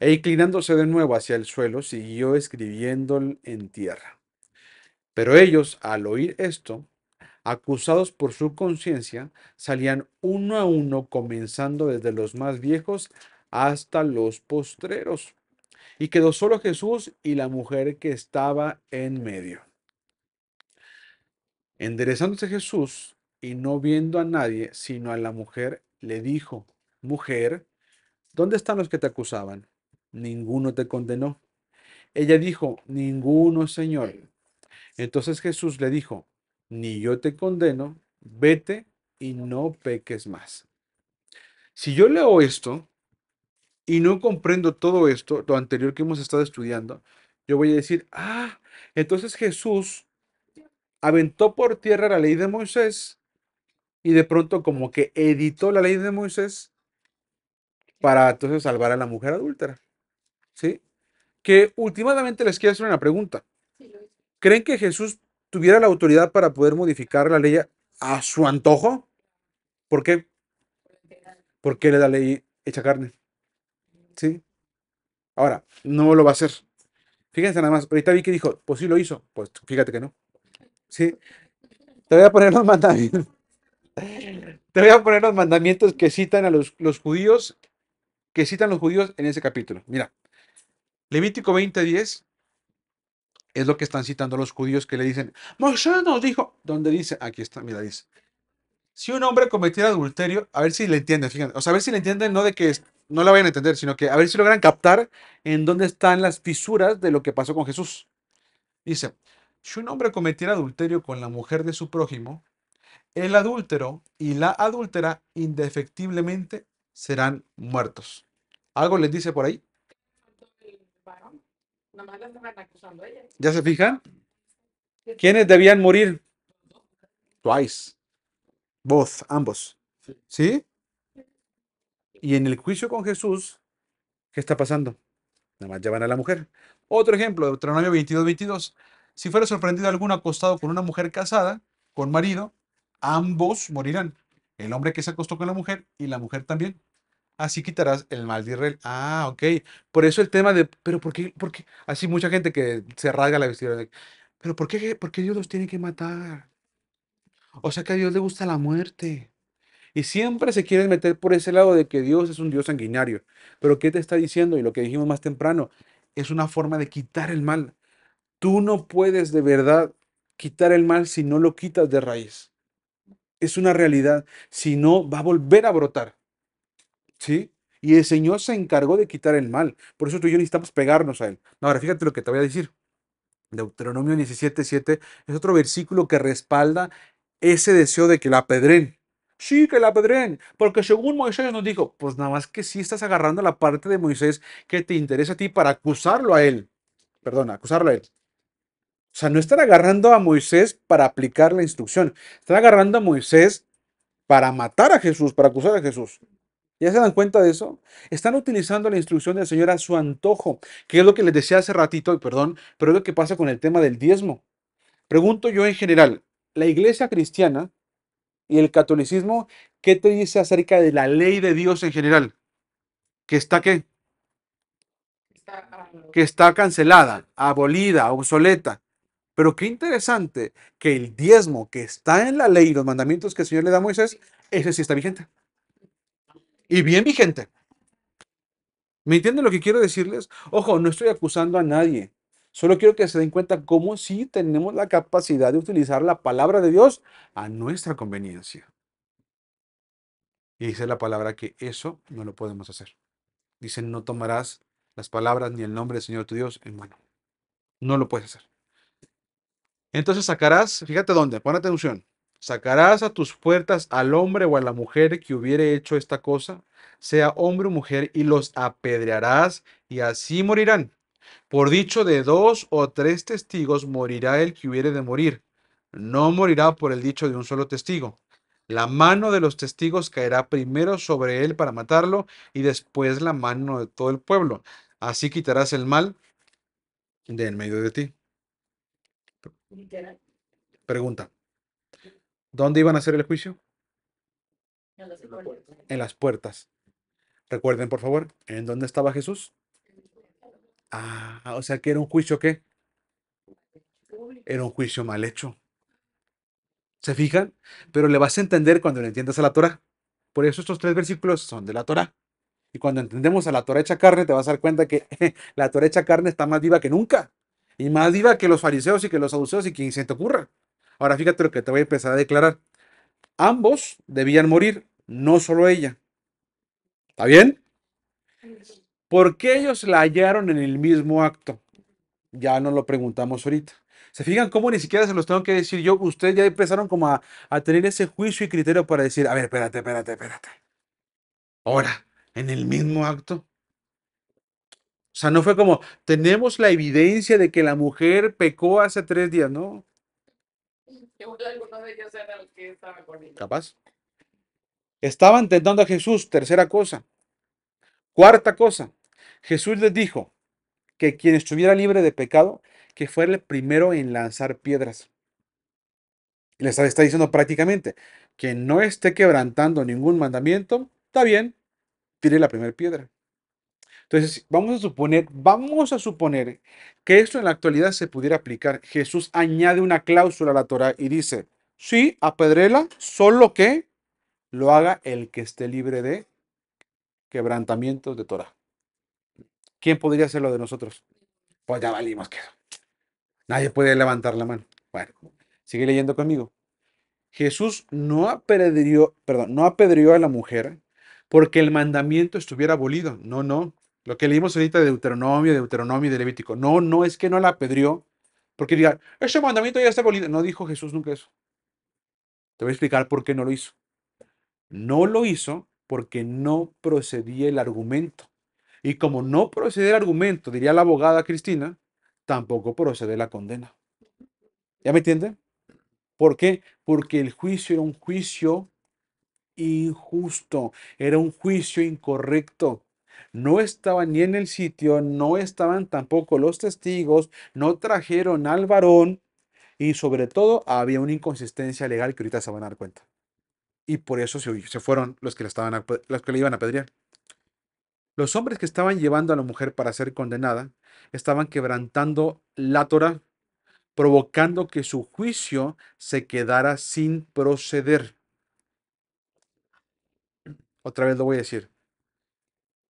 S1: E inclinándose de nuevo hacia el suelo, siguió escribiendo en tierra. Pero ellos, al oír esto, acusados por su conciencia, salían uno a uno, comenzando desde los más viejos hasta los postreros. Y quedó solo Jesús y la mujer que estaba en medio. Enderezándose Jesús y no viendo a nadie, sino a la mujer, le dijo, Mujer, ¿dónde están los que te acusaban? Ninguno te condenó. Ella dijo, Ninguno, Señor. Entonces Jesús le dijo, Ni yo te condeno, vete y no peques más. Si yo leo esto, y no comprendo todo esto, lo anterior que hemos estado estudiando, yo voy a decir, ah, entonces Jesús aventó por tierra la ley de Moisés y de pronto como que editó la ley de Moisés para entonces salvar a la mujer adúltera. ¿Sí? Que últimamente les quiero hacer una pregunta. ¿Creen que Jesús tuviera la autoridad para poder modificar la ley a su antojo? ¿Por qué? Porque le da la ley hecha carne. ¿sí? Ahora, no lo va a hacer. Fíjense nada más, ahorita vi que dijo, pues sí lo hizo, pues fíjate que no. ¿Sí? Te voy a poner los mandamientos. Te voy a poner los mandamientos que citan a los, los judíos, que citan los judíos en ese capítulo. Mira, Levítico 20:10 es lo que están citando los judíos que le dicen, Moisés nos dijo, donde dice, aquí está, mira, dice, si un hombre cometiera adulterio, a ver si le entienden, fíjense, o sea, a ver si le entienden, no de que es, no la vayan a entender, sino que a ver si logran captar en dónde están las fisuras de lo que pasó con Jesús. Dice, si un hombre cometiera adulterio con la mujer de su prójimo, el adúltero y la adúltera indefectiblemente serán muertos. ¿Algo les dice por ahí? ¿Ya se fijan? ¿Quiénes debían morir? Twice. Both, ambos. ¿Sí? Y en el juicio con Jesús, ¿qué está pasando? Nada más llevan a la mujer. Otro ejemplo, Deuteronomio 22, 22. Si fuera sorprendido alguno acostado con una mujer casada, con marido, ambos morirán. El hombre que se acostó con la mujer y la mujer también. Así quitarás el mal de Israel. Ah, ok. Por eso el tema de, pero ¿por qué? Por qué? Así mucha gente que se rasga la vestidura. De, pero ¿por qué, por qué Dios los tiene que matar? O sea que a Dios le gusta la muerte. Y siempre se quieren meter por ese lado de que Dios es un Dios sanguinario. Pero ¿qué te está diciendo? Y lo que dijimos más temprano, es una forma de quitar el mal. Tú no puedes de verdad quitar el mal si no lo quitas de raíz. Es una realidad. Si no, va a volver a brotar. ¿Sí? Y el Señor se encargó de quitar el mal. Por eso tú y yo necesitamos pegarnos a Él. Ahora, fíjate lo que te voy a decir. Deuteronomio 17:7 es otro versículo que respalda ese deseo de que la apedren. Sí, que la apedreen, porque según Moisés nos dijo, pues nada más que si estás agarrando la parte de Moisés que te interesa a ti para acusarlo a él. perdón acusarlo a él. O sea, no están agarrando a Moisés para aplicar la instrucción, están agarrando a Moisés para matar a Jesús, para acusar a Jesús. ¿Ya se dan cuenta de eso? Están utilizando la instrucción del Señor a su antojo, que es lo que les decía hace ratito, y perdón, pero es lo que pasa con el tema del diezmo. Pregunto yo en general, ¿la iglesia cristiana y el catolicismo, ¿qué te dice acerca de la ley de Dios en general? ¿Que está qué? Que está cancelada, abolida, obsoleta. Pero qué interesante que el diezmo que está en la ley, y los mandamientos que el Señor le da a Moisés, ese sí está vigente. Y bien vigente. ¿Me entienden lo que quiero decirles? Ojo, no estoy acusando a nadie. Solo quiero que se den cuenta cómo sí tenemos la capacidad de utilizar la palabra de Dios a nuestra conveniencia. Y dice la palabra que eso no lo podemos hacer. Dice, no tomarás las palabras ni el nombre del Señor tu Dios en mano. No lo puedes hacer. Entonces sacarás, fíjate dónde, pon atención, sacarás a tus puertas al hombre o a la mujer que hubiere hecho esta cosa, sea hombre o mujer, y los apedrearás y así morirán. Por dicho de dos o tres testigos morirá el que hubiere de morir. No morirá por el dicho de un solo testigo. La mano de los testigos caerá primero sobre él para matarlo y después la mano de todo el pueblo. Así quitarás el mal de en medio de ti. Pregunta. ¿Dónde iban a hacer el juicio? En las puertas. Recuerden, por favor, ¿en dónde estaba Jesús? Ah, o sea que era un juicio qué? Era un juicio mal hecho. ¿Se fijan? Pero le vas a entender cuando le entiendas a la Torah. Por eso estos tres versículos son de la Torah. Y cuando entendemos a la Torah hecha carne, te vas a dar cuenta que la Torah hecha carne está más viva que nunca. Y más viva que los fariseos y que los saduceos y quien se te ocurra. Ahora fíjate lo que te voy a empezar a declarar. Ambos debían morir, no solo ella. ¿Está bien? ¿Por qué ellos la hallaron en el mismo acto? Ya no lo preguntamos ahorita. ¿Se fijan cómo ni siquiera se los tengo que decir yo? Ustedes ya empezaron como a, a tener ese juicio y criterio para decir, a ver, espérate, espérate, espérate. Ahora, en el mismo acto. O sea, no fue como, tenemos la evidencia de que la mujer pecó hace tres días, ¿no? Capaz. Estaban tentando a Jesús, tercera cosa. Cuarta cosa, Jesús les dijo que quien estuviera libre de pecado, que fuera el primero en lanzar piedras. Les está diciendo prácticamente que no esté quebrantando ningún mandamiento, está bien, tire la primera piedra. Entonces, vamos a suponer, vamos a suponer que esto en la actualidad se pudiera aplicar. Jesús añade una cláusula a la Torah y dice, sí, apedrela, solo que lo haga el que esté libre de quebrantamientos de Torah. ¿Quién podría hacerlo de nosotros? Pues ya valimos que Nadie puede levantar la mano. Bueno, sigue leyendo conmigo. Jesús no apedrió, perdón, no apedrió a la mujer porque el mandamiento estuviera abolido. No, no. Lo que leímos ahorita de Deuteronomio, de Deuteronomio y de Levítico. No, no es que no la apedrió porque diga, ese mandamiento ya está abolido. No dijo Jesús nunca eso. Te voy a explicar por qué no lo hizo. No lo hizo porque no procedía el argumento. Y como no procede el argumento, diría la abogada Cristina, tampoco procede la condena. ¿Ya me entienden? ¿Por qué? Porque el juicio era un juicio injusto, era un juicio incorrecto. No estaban ni en el sitio, no estaban tampoco los testigos, no trajeron al varón y sobre todo había una inconsistencia legal que ahorita se van a dar cuenta y por eso se, fueron los que, le estaban los que iban a pedir Los hombres que estaban llevando a la mujer para ser condenada estaban quebrantando la Torah, provocando que su juicio se quedara sin proceder. Otra vez lo voy a decir.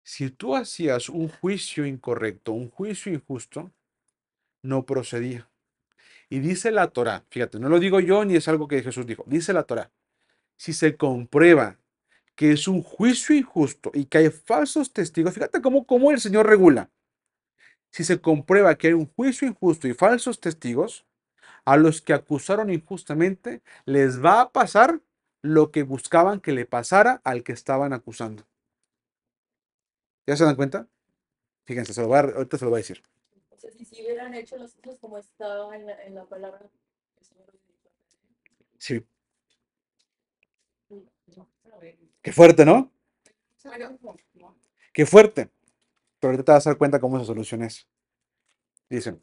S1: Si tú hacías un juicio incorrecto, un juicio injusto, no procedía. Y dice la Torah, fíjate, no lo digo yo ni es algo que Jesús dijo, dice la Torah, si se comprueba que es un juicio injusto y que hay falsos testigos, fíjate cómo, cómo el Señor regula. Si se comprueba que hay un juicio injusto y falsos testigos, a los que acusaron injustamente les va a pasar lo que buscaban que le pasara al que estaban acusando. ¿Ya se dan cuenta? Fíjense, ahorita se lo va a decir. O sea, si, hubieran hecho los hijos como estaba en la, en la palabra. Sí, Qué fuerte, ¿no? Qué fuerte. Pero ahorita te vas a dar cuenta cómo se soluciona eso. Dicen,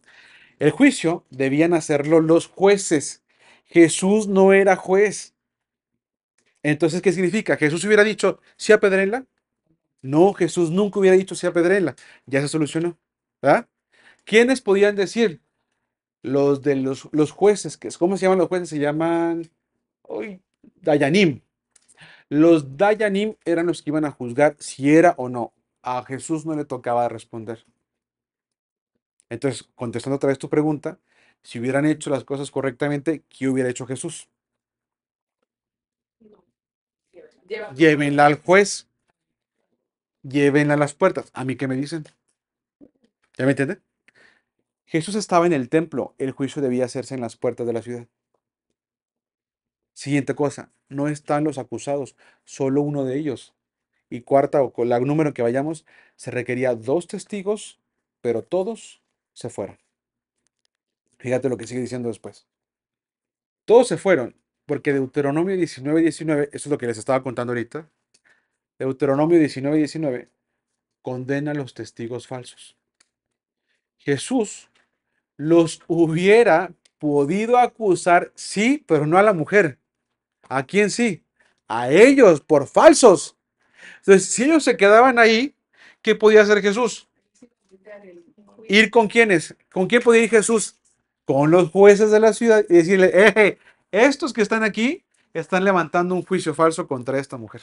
S1: el juicio debían hacerlo los jueces. Jesús no era juez. Entonces, ¿qué significa? ¿Jesús hubiera dicho, a Pedrela? No, Jesús nunca hubiera dicho, a Pedrela. Ya se solucionó. ¿verdad? ¿Quiénes podían decir? Los de los, los jueces, que, ¿cómo se llaman los jueces? Se llaman, hoy, Dayanim. Los Dayanim eran los que iban a juzgar si era o no. A Jesús no le tocaba responder. Entonces, contestando otra vez tu pregunta, si hubieran hecho las cosas correctamente, ¿qué hubiera hecho Jesús? Llévenla. al juez. Llévenla a las puertas. ¿A mí qué me dicen? ¿Ya me entienden? Jesús estaba en el templo. El juicio debía hacerse en las puertas de la ciudad. Siguiente cosa, no están los acusados, solo uno de ellos. Y cuarta, o con la número que vayamos, se requería dos testigos, pero todos se fueron. Fíjate lo que sigue diciendo después. Todos se fueron, porque Deuteronomio 19, 19, eso es lo que les estaba contando ahorita. Deuteronomio 19, 19 condena a los testigos falsos. Jesús los hubiera podido acusar, sí, pero no a la mujer. ¿A quién sí? A ellos, por falsos. Entonces, si ellos se quedaban ahí, ¿qué podía hacer Jesús? Ir con quiénes? ¿Con quién podía ir Jesús? Con los jueces de la ciudad y decirle, eh, estos que están aquí están levantando un juicio falso contra esta mujer.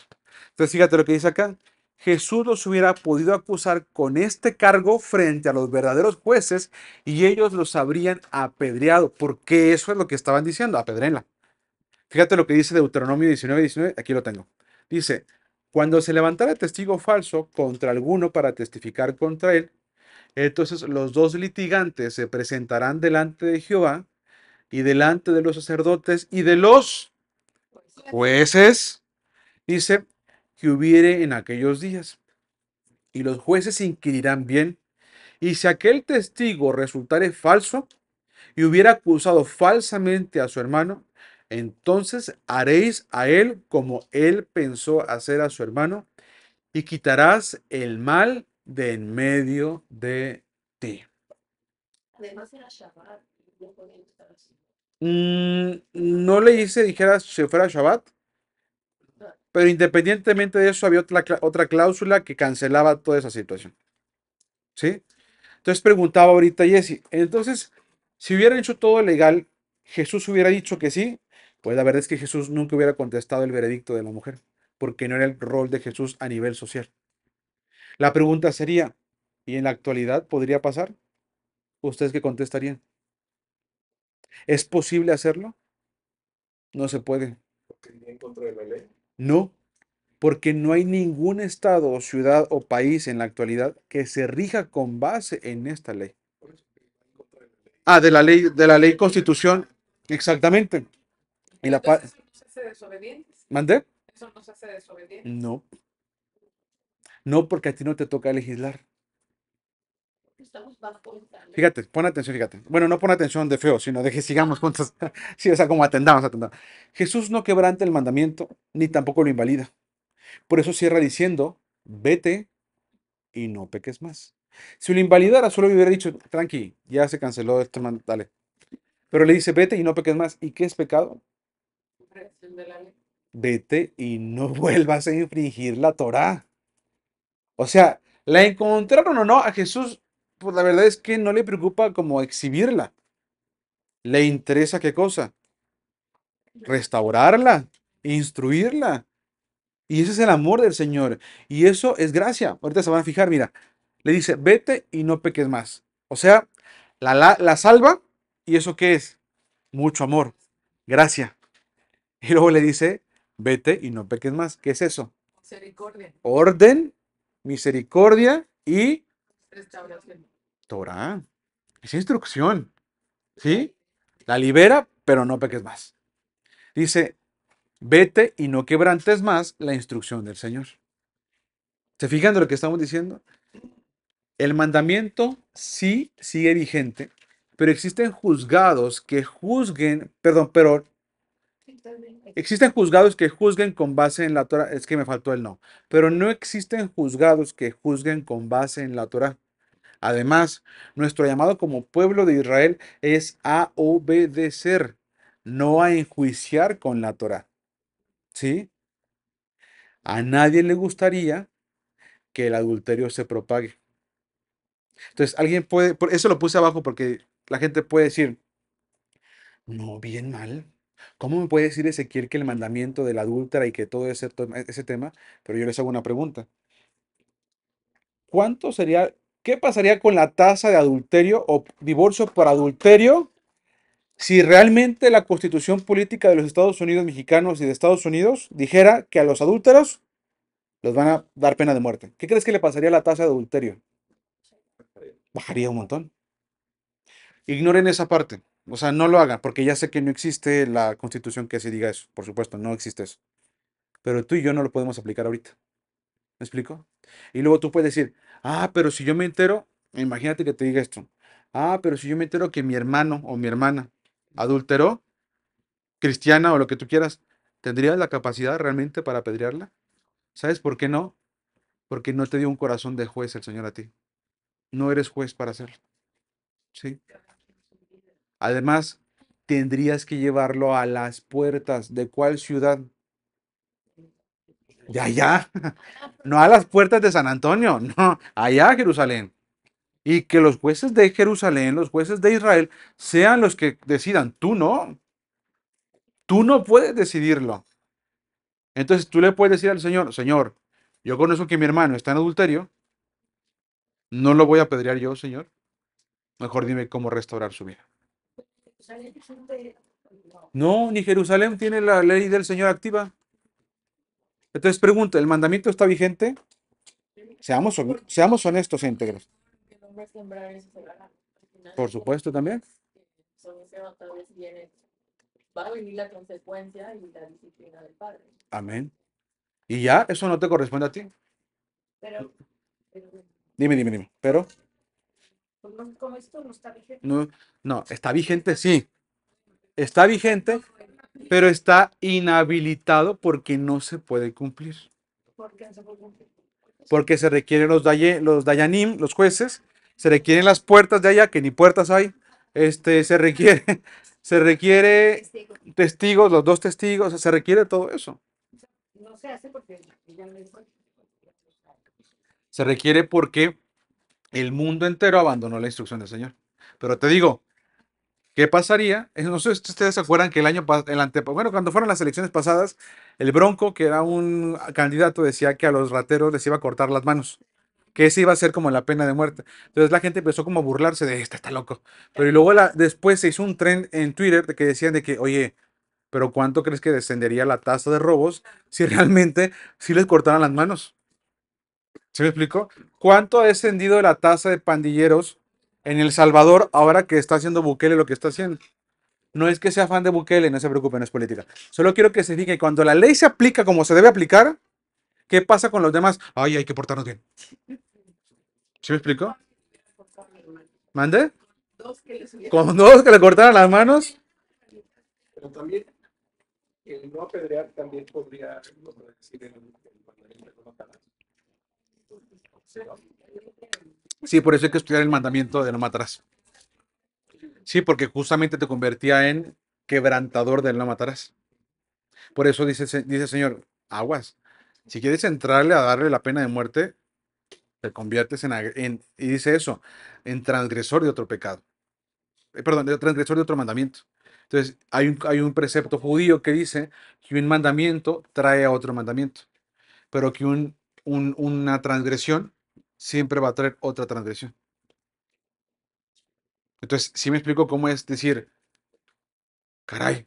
S1: Entonces, fíjate lo que dice acá. Jesús los hubiera podido acusar con este cargo frente a los verdaderos jueces y ellos los habrían apedreado, porque eso es lo que estaban diciendo, apedrenla. Fíjate lo que dice Deuteronomio 19, 19, aquí lo tengo. Dice, cuando se levantara testigo falso contra alguno para testificar contra él, entonces los dos litigantes se presentarán delante de Jehová y delante de los sacerdotes y de los jueces, dice, que hubiere en aquellos días. Y los jueces inquirirán bien. Y si aquel testigo resultare falso y hubiera acusado falsamente a su hermano, entonces haréis a él como él pensó hacer a su hermano y quitarás el mal de en medio de ti. Además era Shabbat. Mm, no le hice, dijera, si fuera Shabbat. Pero independientemente de eso, había otra, otra cláusula que cancelaba toda esa situación. ¿Sí? Entonces preguntaba ahorita Jesse, entonces, si hubiera hecho todo legal, Jesús hubiera dicho que sí, pues la verdad es que Jesús nunca hubiera contestado el veredicto de la mujer, porque no era el rol de Jesús a nivel social. La pregunta sería, ¿y en la actualidad podría pasar? ¿Ustedes qué contestarían? ¿Es posible hacerlo? No se puede. en contra de la ley? No, porque no hay ningún estado o ciudad o país en la actualidad que se rija con base en esta ley. Ah, de la ley, de la ley constitución, exactamente. Y la paz. hace ¿Mandé? ¿Eso hace desobedientes? No. No, porque a ti no te toca legislar. Estamos bajo Fíjate, pon atención, fíjate. Bueno, no pon atención de feo, sino de que sigamos juntos. sí, o sea, como atendamos, atendamos. Jesús no quebranta el mandamiento, ni tampoco lo invalida. Por eso cierra diciendo, vete y no peques más. Si lo invalidara, solo hubiera dicho, tranqui, ya se canceló este mandamiento. dale. Pero le dice, vete y no peques más. ¿Y qué es pecado? Vete y no vuelvas a infringir la Torá. O sea, la encontraron o no a Jesús, pues la verdad es que no le preocupa como exhibirla. Le interesa qué cosa? Restaurarla, instruirla. Y ese es el amor del Señor. Y eso es gracia. Ahorita se van a fijar, mira. Le dice, vete y no peques más. O sea, la, la, la salva. ¿Y eso qué es? Mucho amor. Gracia. Y luego le dice, vete y no peques más. ¿Qué es eso? Orden, misericordia y restauración. Torah. Es instrucción. ¿Sí? La libera, pero no peques más. Dice, vete y no quebrantes más la instrucción del Señor. ¿Se fijan de lo que estamos diciendo? El mandamiento sí sigue vigente, pero existen juzgados que juzguen, perdón, pero Existen juzgados que juzguen con base en la Torah. Es que me faltó el no. Pero no existen juzgados que juzguen con base en la Torah. Además, nuestro llamado como pueblo de Israel es a obedecer, no a enjuiciar con la Torah. ¿Sí? A nadie le gustaría que el adulterio se propague. Entonces, alguien puede, eso lo puse abajo porque la gente puede decir, no, bien mal, ¿Cómo me puede decir Ezequiel que el mandamiento del la adúltera y que todo ese, e-, ese tema? Pero yo les hago una pregunta. ¿Cuánto sería, qué pasaría con la tasa de adulterio o divorcio por adulterio si realmente la constitución política de los Estados Unidos mexicanos y de Estados Unidos dijera que a los adúlteros los van a dar pena de muerte? ¿Qué crees que le pasaría a la tasa de adulterio? Bajaría un montón. Ignoren esa parte. O sea, no lo hagan, porque ya sé que no existe la constitución que así diga eso. Por supuesto, no existe eso. Pero tú y yo no lo podemos aplicar ahorita. ¿Me explico? Y luego tú puedes decir, ah, pero si yo me entero, imagínate que te diga esto. Ah, pero si yo me entero que mi hermano o mi hermana adulteró, cristiana o lo que tú quieras, ¿tendría la capacidad realmente para apedrearla? ¿Sabes por qué no? Porque no te dio un corazón de juez el Señor a ti. No eres juez para hacerlo. ¿Sí? Además, tendrías que llevarlo a las puertas de cuál ciudad?
S2: De allá,
S1: no a las puertas de San Antonio, no, allá a Jerusalén. Y que los jueces de Jerusalén, los jueces de Israel, sean los que decidan, tú no, tú no puedes decidirlo. Entonces tú le puedes decir al Señor, Señor, yo conozco que mi hermano está en adulterio, no lo voy a apedrear yo, Señor. Mejor dime cómo restaurar su vida. No, ni Jerusalén tiene la ley del Señor activa. Entonces pregunta, ¿el mandamiento está vigente? Seamos, seamos honestos e íntegros. Por supuesto también. Va a la consecuencia y la disciplina del Padre. Amén. Y ya, eso no te corresponde a ti. pero... Dime, dime, dime. Pero. Pues no, esto no está vigente. No, está vigente, sí. Está vigente, pero está inhabilitado porque no se puede cumplir. ¿Por no se puede cumplir? Porque se requieren los, los dayanim, los jueces, se requieren las puertas de allá, que ni puertas hay. Este, se requiere, se requiere testigos, los dos testigos, se requiere todo eso. No se hace porque ya no Se requiere porque el mundo entero abandonó la instrucción del Señor. Pero te digo, ¿qué pasaría? No sé si ustedes se acuerdan que el año el bueno, cuando fueron las elecciones pasadas, el Bronco, que era un candidato, decía que a los rateros les iba a cortar las manos, que ese iba a ser como la pena de muerte. Entonces la gente empezó como a burlarse de, este está loco. Pero luego después se hizo un trend en Twitter de que decían de que, oye, pero ¿cuánto crees que descendería la tasa de robos si realmente si les cortaran las manos? ¿Se me explicó? ¿Cuánto ha descendido la tasa de pandilleros en El Salvador ahora que está haciendo Bukele lo que está haciendo? No es que sea fan de Bukele, no se preocupe, no es política. Solo quiero que se fijen, cuando la ley se aplica como se debe aplicar, ¿qué pasa con los demás? Ay, hay que portarnos bien. ¿Se me explicó? ¿Mande? Con dos que le cortaron las manos. Pero también, el no apedrear también podría Sí, por eso hay que estudiar el mandamiento de no matarás. Sí, porque justamente te convertía en quebrantador del no matarás. Por eso dice, dice el Señor, aguas, si quieres entrarle a darle la pena de muerte, te conviertes en, y dice eso, en transgresor de otro pecado. Eh, perdón, de transgresor de otro mandamiento. Entonces, hay un, hay un precepto judío que dice que un mandamiento trae a otro mandamiento, pero que un una transgresión siempre va a traer otra transgresión. Entonces, si me explico cómo es decir, caray,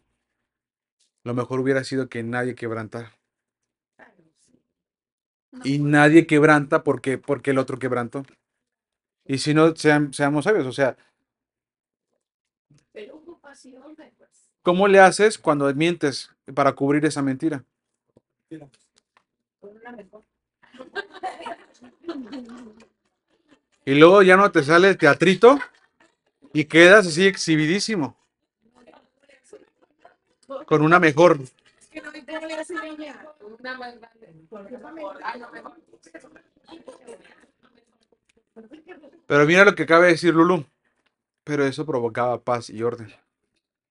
S1: lo mejor hubiera sido que nadie quebrantara. Y nadie quebranta porque, porque el otro quebrantó. Y si no, seamos sabios, o sea. Eh, pues. ¿Cómo le haces cuando mientes para cubrir esa mentira? Con una mejor. Y luego ya no te sale el teatrito y quedas así exhibidísimo. Con una mejor. Pero mira lo que acaba de decir Lulu. Pero eso provocaba paz y orden.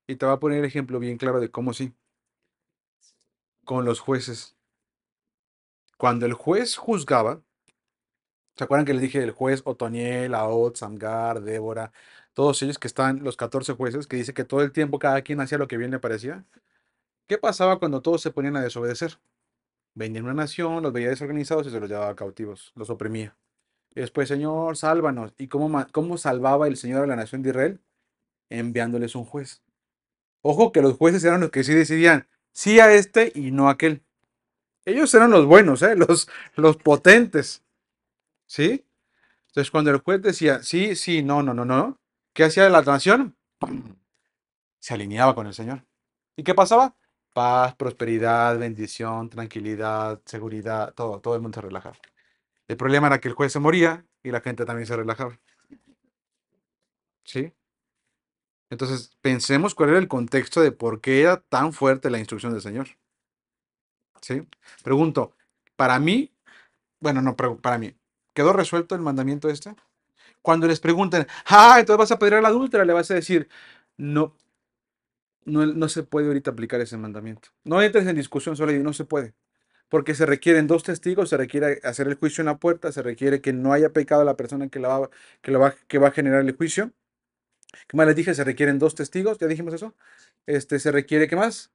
S1: Y te va a poner ejemplo bien claro de cómo sí. Con los jueces. Cuando el juez juzgaba, ¿se acuerdan que les dije el juez Otoniel, Aot, Samgar, Débora, todos ellos que están, los 14 jueces, que dice que todo el tiempo cada quien hacía lo que bien le parecía? ¿Qué pasaba cuando todos se ponían a desobedecer? Venía una nación, los veía desorganizados y se los llevaba cautivos, los oprimía. después, Señor, sálvanos. ¿Y cómo, cómo salvaba el Señor a la nación de Israel? Enviándoles un juez. Ojo que los jueces eran los que sí decidían, sí a este y no a aquel. Ellos eran los buenos, ¿eh? los, los potentes. ¿Sí? Entonces, cuando el juez decía, sí, sí, no, no, no, no, ¿qué hacía la nación? Se alineaba con el Señor. ¿Y qué pasaba? Paz, prosperidad, bendición, tranquilidad, seguridad, todo, todo el mundo se relajaba. El problema era que el juez se moría y la gente también se relajaba. ¿Sí? Entonces, pensemos cuál era el contexto de por qué era tan fuerte la instrucción del Señor. Pregunto, para mí, bueno, no, para mí, ¿quedó resuelto el mandamiento este? Cuando les pregunten, ah, entonces vas a pedir a la adúltera, le vas a decir, no, no, no se puede ahorita aplicar ese mandamiento. No entres en discusión, solo no se puede porque se requieren dos testigos, se requiere hacer el juicio en la puerta, se requiere que no haya pecado la persona que, la va, que, que va a generar el juicio. ¿Qué más les dije? Se requieren dos testigos, ya dijimos eso. Este, se requiere, ¿qué más?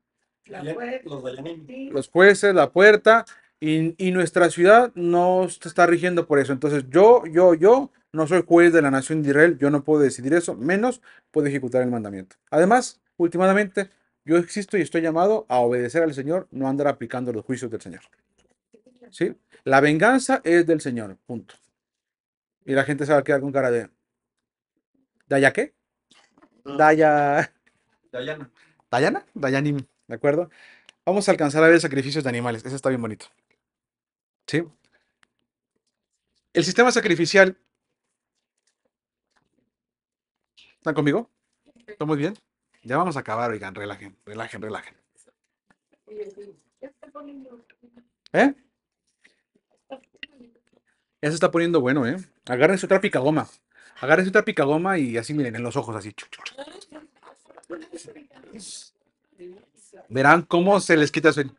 S1: los, jueces, la puerta, y, nuestra ciudad no está rigiendo por eso. Entonces yo, yo, yo no soy juez de la nación de Israel, yo no puedo decidir eso, menos puedo ejecutar el mandamiento. Además, últimamente, yo existo y estoy llamado a obedecer al Señor, no andar aplicando los juicios del Señor. ¿Sí? La venganza es del Señor, punto. Y la gente se va a quedar con cara de... ¿Daya qué? Daya... Dayana. ¿Dayana? Dayanim. ¿De acuerdo? Vamos a alcanzar a ver sacrificios de animales. Ese está bien bonito. ¿Sí? El sistema sacrificial. ¿Están conmigo? ¿Está muy bien? Ya vamos a acabar, oigan, relajen, relajen, relajen. ¿Eh? Ya se está poniendo bueno, ¿eh? Agárrense otra picagoma. Agárrense otra picagoma y así miren en los ojos, así verán cómo se les quita su...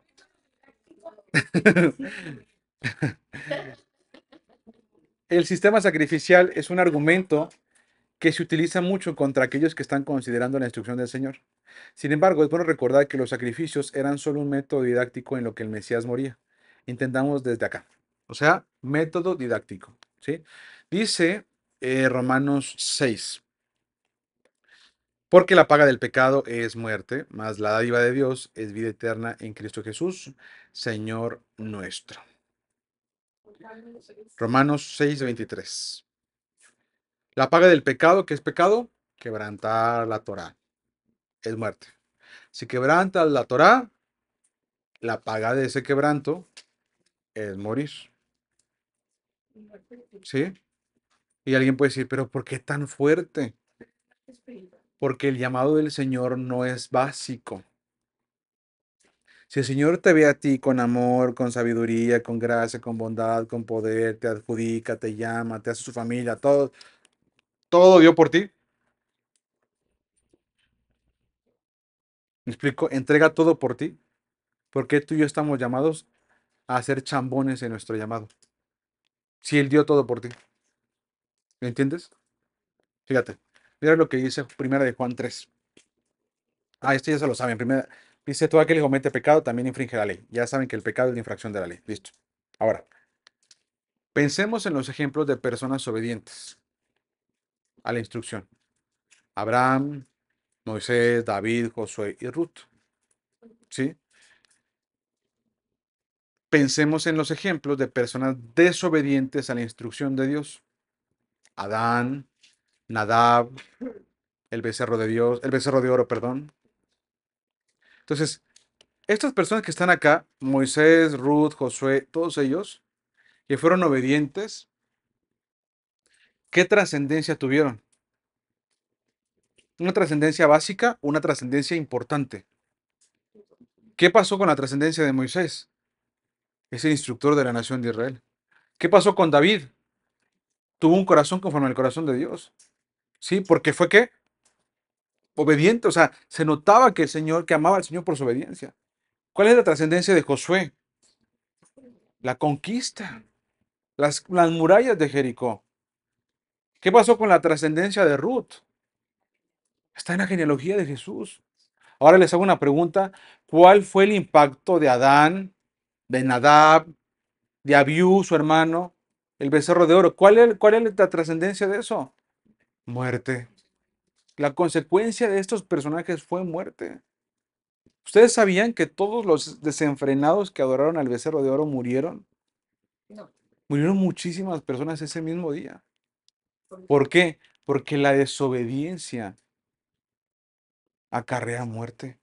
S1: el sistema sacrificial es un argumento que se utiliza mucho contra aquellos que están considerando la instrucción del Señor. Sin embargo, es bueno recordar que los sacrificios eran solo un método didáctico en lo que el Mesías moría. Intentamos desde acá. O sea, método didáctico. Dice eh, Romanos 6, porque la paga del pecado es muerte, mas la dádiva de Dios es vida eterna en Cristo Jesús, Señor nuestro. Romanos 6, 23. La paga del pecado, ¿qué es pecado? Quebrantar la Torah. Es muerte. Si quebrantas la Torah, la paga de ese quebranto es morir. ¿Sí? Y alguien puede decir, pero ¿por qué tan fuerte? porque el llamado del Señor no es básico. Si el Señor te ve a ti con amor, con sabiduría, con gracia, con bondad, con poder, te adjudica, te llama, te hace su familia, todo, todo dio por ti. ¿Me explico? Entrega todo por ti. Porque tú y yo estamos llamados a hacer chambones en nuestro llamado. Si Él dio todo por ti. ¿Me entiendes? Fíjate. Mira lo que dice Primera de Juan 3. Ah, esto ya se lo saben. Primera, dice, todo aquel que comete pecado también infringe la ley. Ya saben que el pecado es la infracción de la ley. Listo. Ahora, pensemos en los ejemplos de personas obedientes a la instrucción. Abraham, Moisés, David, Josué y Ruth. ¿Sí? Pensemos en los ejemplos de personas desobedientes a la instrucción de Dios. Adán, Nadab, el becerro de Dios, el becerro de oro, perdón. Entonces, estas personas que están acá, Moisés, Ruth, Josué, todos ellos, que fueron obedientes, ¿qué trascendencia tuvieron? Una trascendencia básica, una trascendencia importante. ¿Qué pasó con la trascendencia de Moisés? Es el instructor de la nación de Israel. ¿Qué pasó con David? Tuvo un corazón conforme al corazón de Dios. ¿sí? Porque fue que obediente, o sea, se notaba que el Señor, que amaba al Señor por su obediencia. ¿Cuál es la trascendencia de Josué? La conquista, las, las murallas de Jericó. ¿Qué pasó con la trascendencia de Ruth? Está en la genealogía de Jesús. Ahora les hago una pregunta. ¿Cuál fue el impacto de Adán, de Nadab, de Abiú, su hermano, el becerro de oro? ¿Cuál cuál es la trascendencia de eso? muerte. La consecuencia de estos personajes fue muerte. ¿Ustedes sabían que todos los desenfrenados que adoraron al becerro de oro murieron? No. Murieron muchísimas personas ese mismo día. ¿Por qué? Porque la desobediencia acarrea muerte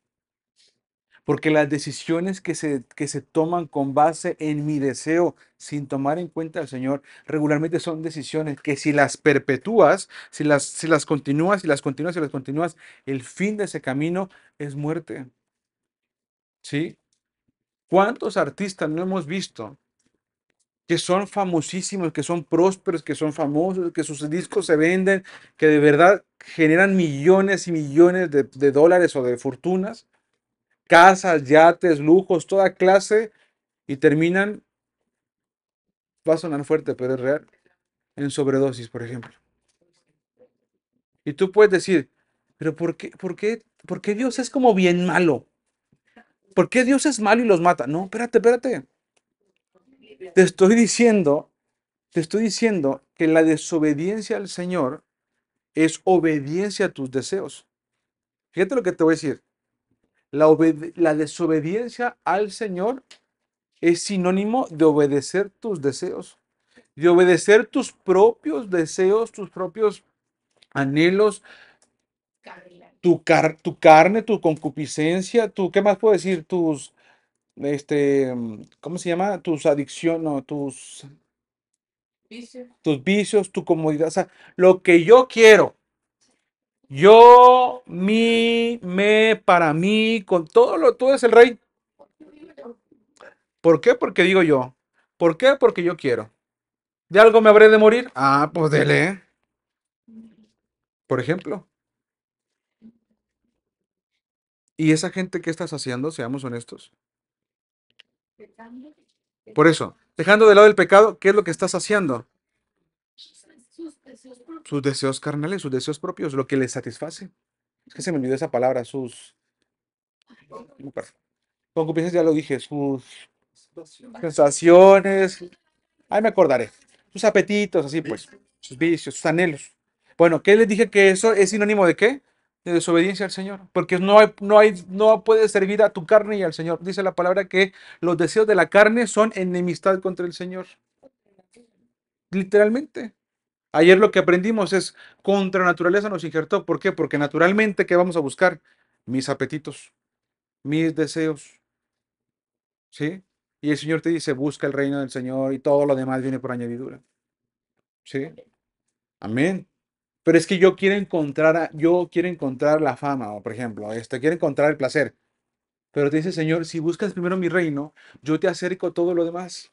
S1: porque las decisiones que se, que se toman con base en mi deseo, sin tomar en cuenta al Señor, regularmente son decisiones que si las perpetúas, si las, si las continúas, si las continúas, si las continúas, el fin de ese camino es muerte. ¿Sí? ¿Cuántos artistas no hemos visto que son famosísimos, que son prósperos, que son famosos, que sus discos se venden, que de verdad generan millones y millones de, de dólares o de fortunas? casas, yates, lujos, toda clase, y terminan, va a sonar fuerte, pero es real, en sobredosis, por ejemplo. Y tú puedes decir, pero ¿por qué, por qué, por qué Dios es como bien malo? ¿Por qué Dios es malo y los mata? No, espérate, espérate. Te estoy diciendo, te estoy diciendo que la desobediencia al Señor es obediencia a tus deseos. Fíjate lo que te voy a decir. La, desobediencia al Señor es sinónimo de obedecer tus deseos, de obedecer tus propios deseos, tus propios anhelos, tu, tu carne, tu concupiscencia, tú ¿qué más puedo decir? Tus, este, ¿cómo se llama? Tus adicciones, tus... Vicios. Tus vicios, tu comodidad, lo que yo quiero, yo, mi, me, para mí, con todo lo, tú eres el rey. ¿Por qué? Porque digo yo. ¿Por qué? Porque yo quiero. ¿De algo me habré de morir? Ah, pues dele. Por ejemplo. ¿Y esa gente qué estás haciendo? Seamos honestos. Por eso, dejando de lado el pecado, ¿qué es lo que estás haciendo? sus deseos carnales, sus deseos propios, lo que les satisface. Es que se me olvidó esa palabra, sus... Concupiscencia, ya lo dije, sus sensaciones. Ahí me acordaré. Sus apetitos, así pues. Sus vicios, sus anhelos. Bueno, ¿qué les dije que eso es sinónimo de qué? De desobediencia al Señor. Porque no, hay, no, hay, no puede servir a tu carne y al Señor. Dice la palabra que los deseos de la carne son enemistad contra el Señor. Literalmente. Ayer lo que aprendimos es contra naturaleza nos injertó. ¿Por qué? Porque naturalmente, ¿qué vamos a buscar? Mis apetitos, mis deseos. ¿Sí? Y el Señor te dice, busca el reino del Señor y todo lo demás viene por añadidura. ¿Sí? Amén. Pero es que yo quiero encontrar, yo quiero encontrar la fama, por ejemplo, este, quiero encontrar el placer. Pero te dice, Señor, si buscas primero mi reino, yo te acerco todo lo demás.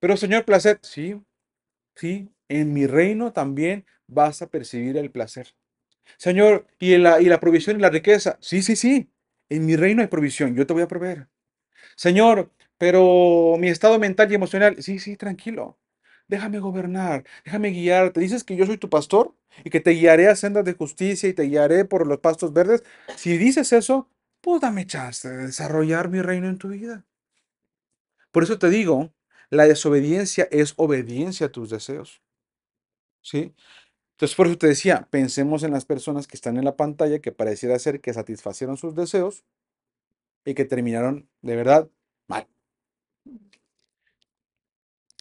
S1: Pero, Señor, placer, sí, sí, en mi reino también vas a percibir el placer. Señor, ¿y la, y la provisión y la riqueza? Sí, sí, sí. En mi reino hay provisión, yo te voy a proveer. Señor, pero mi estado mental y emocional, sí, sí, tranquilo. Déjame gobernar, déjame guiar. ¿Te Dices que yo soy tu pastor y que te guiaré a sendas de justicia y te guiaré por los pastos verdes. Si dices eso, pues dame chance de desarrollar mi reino en tu vida. Por eso te digo, la desobediencia es obediencia a tus deseos. ¿sí? Entonces, por eso te decía, pensemos en las personas que están en la pantalla, que pareciera ser que satisfacieron sus deseos y que terminaron de verdad mal.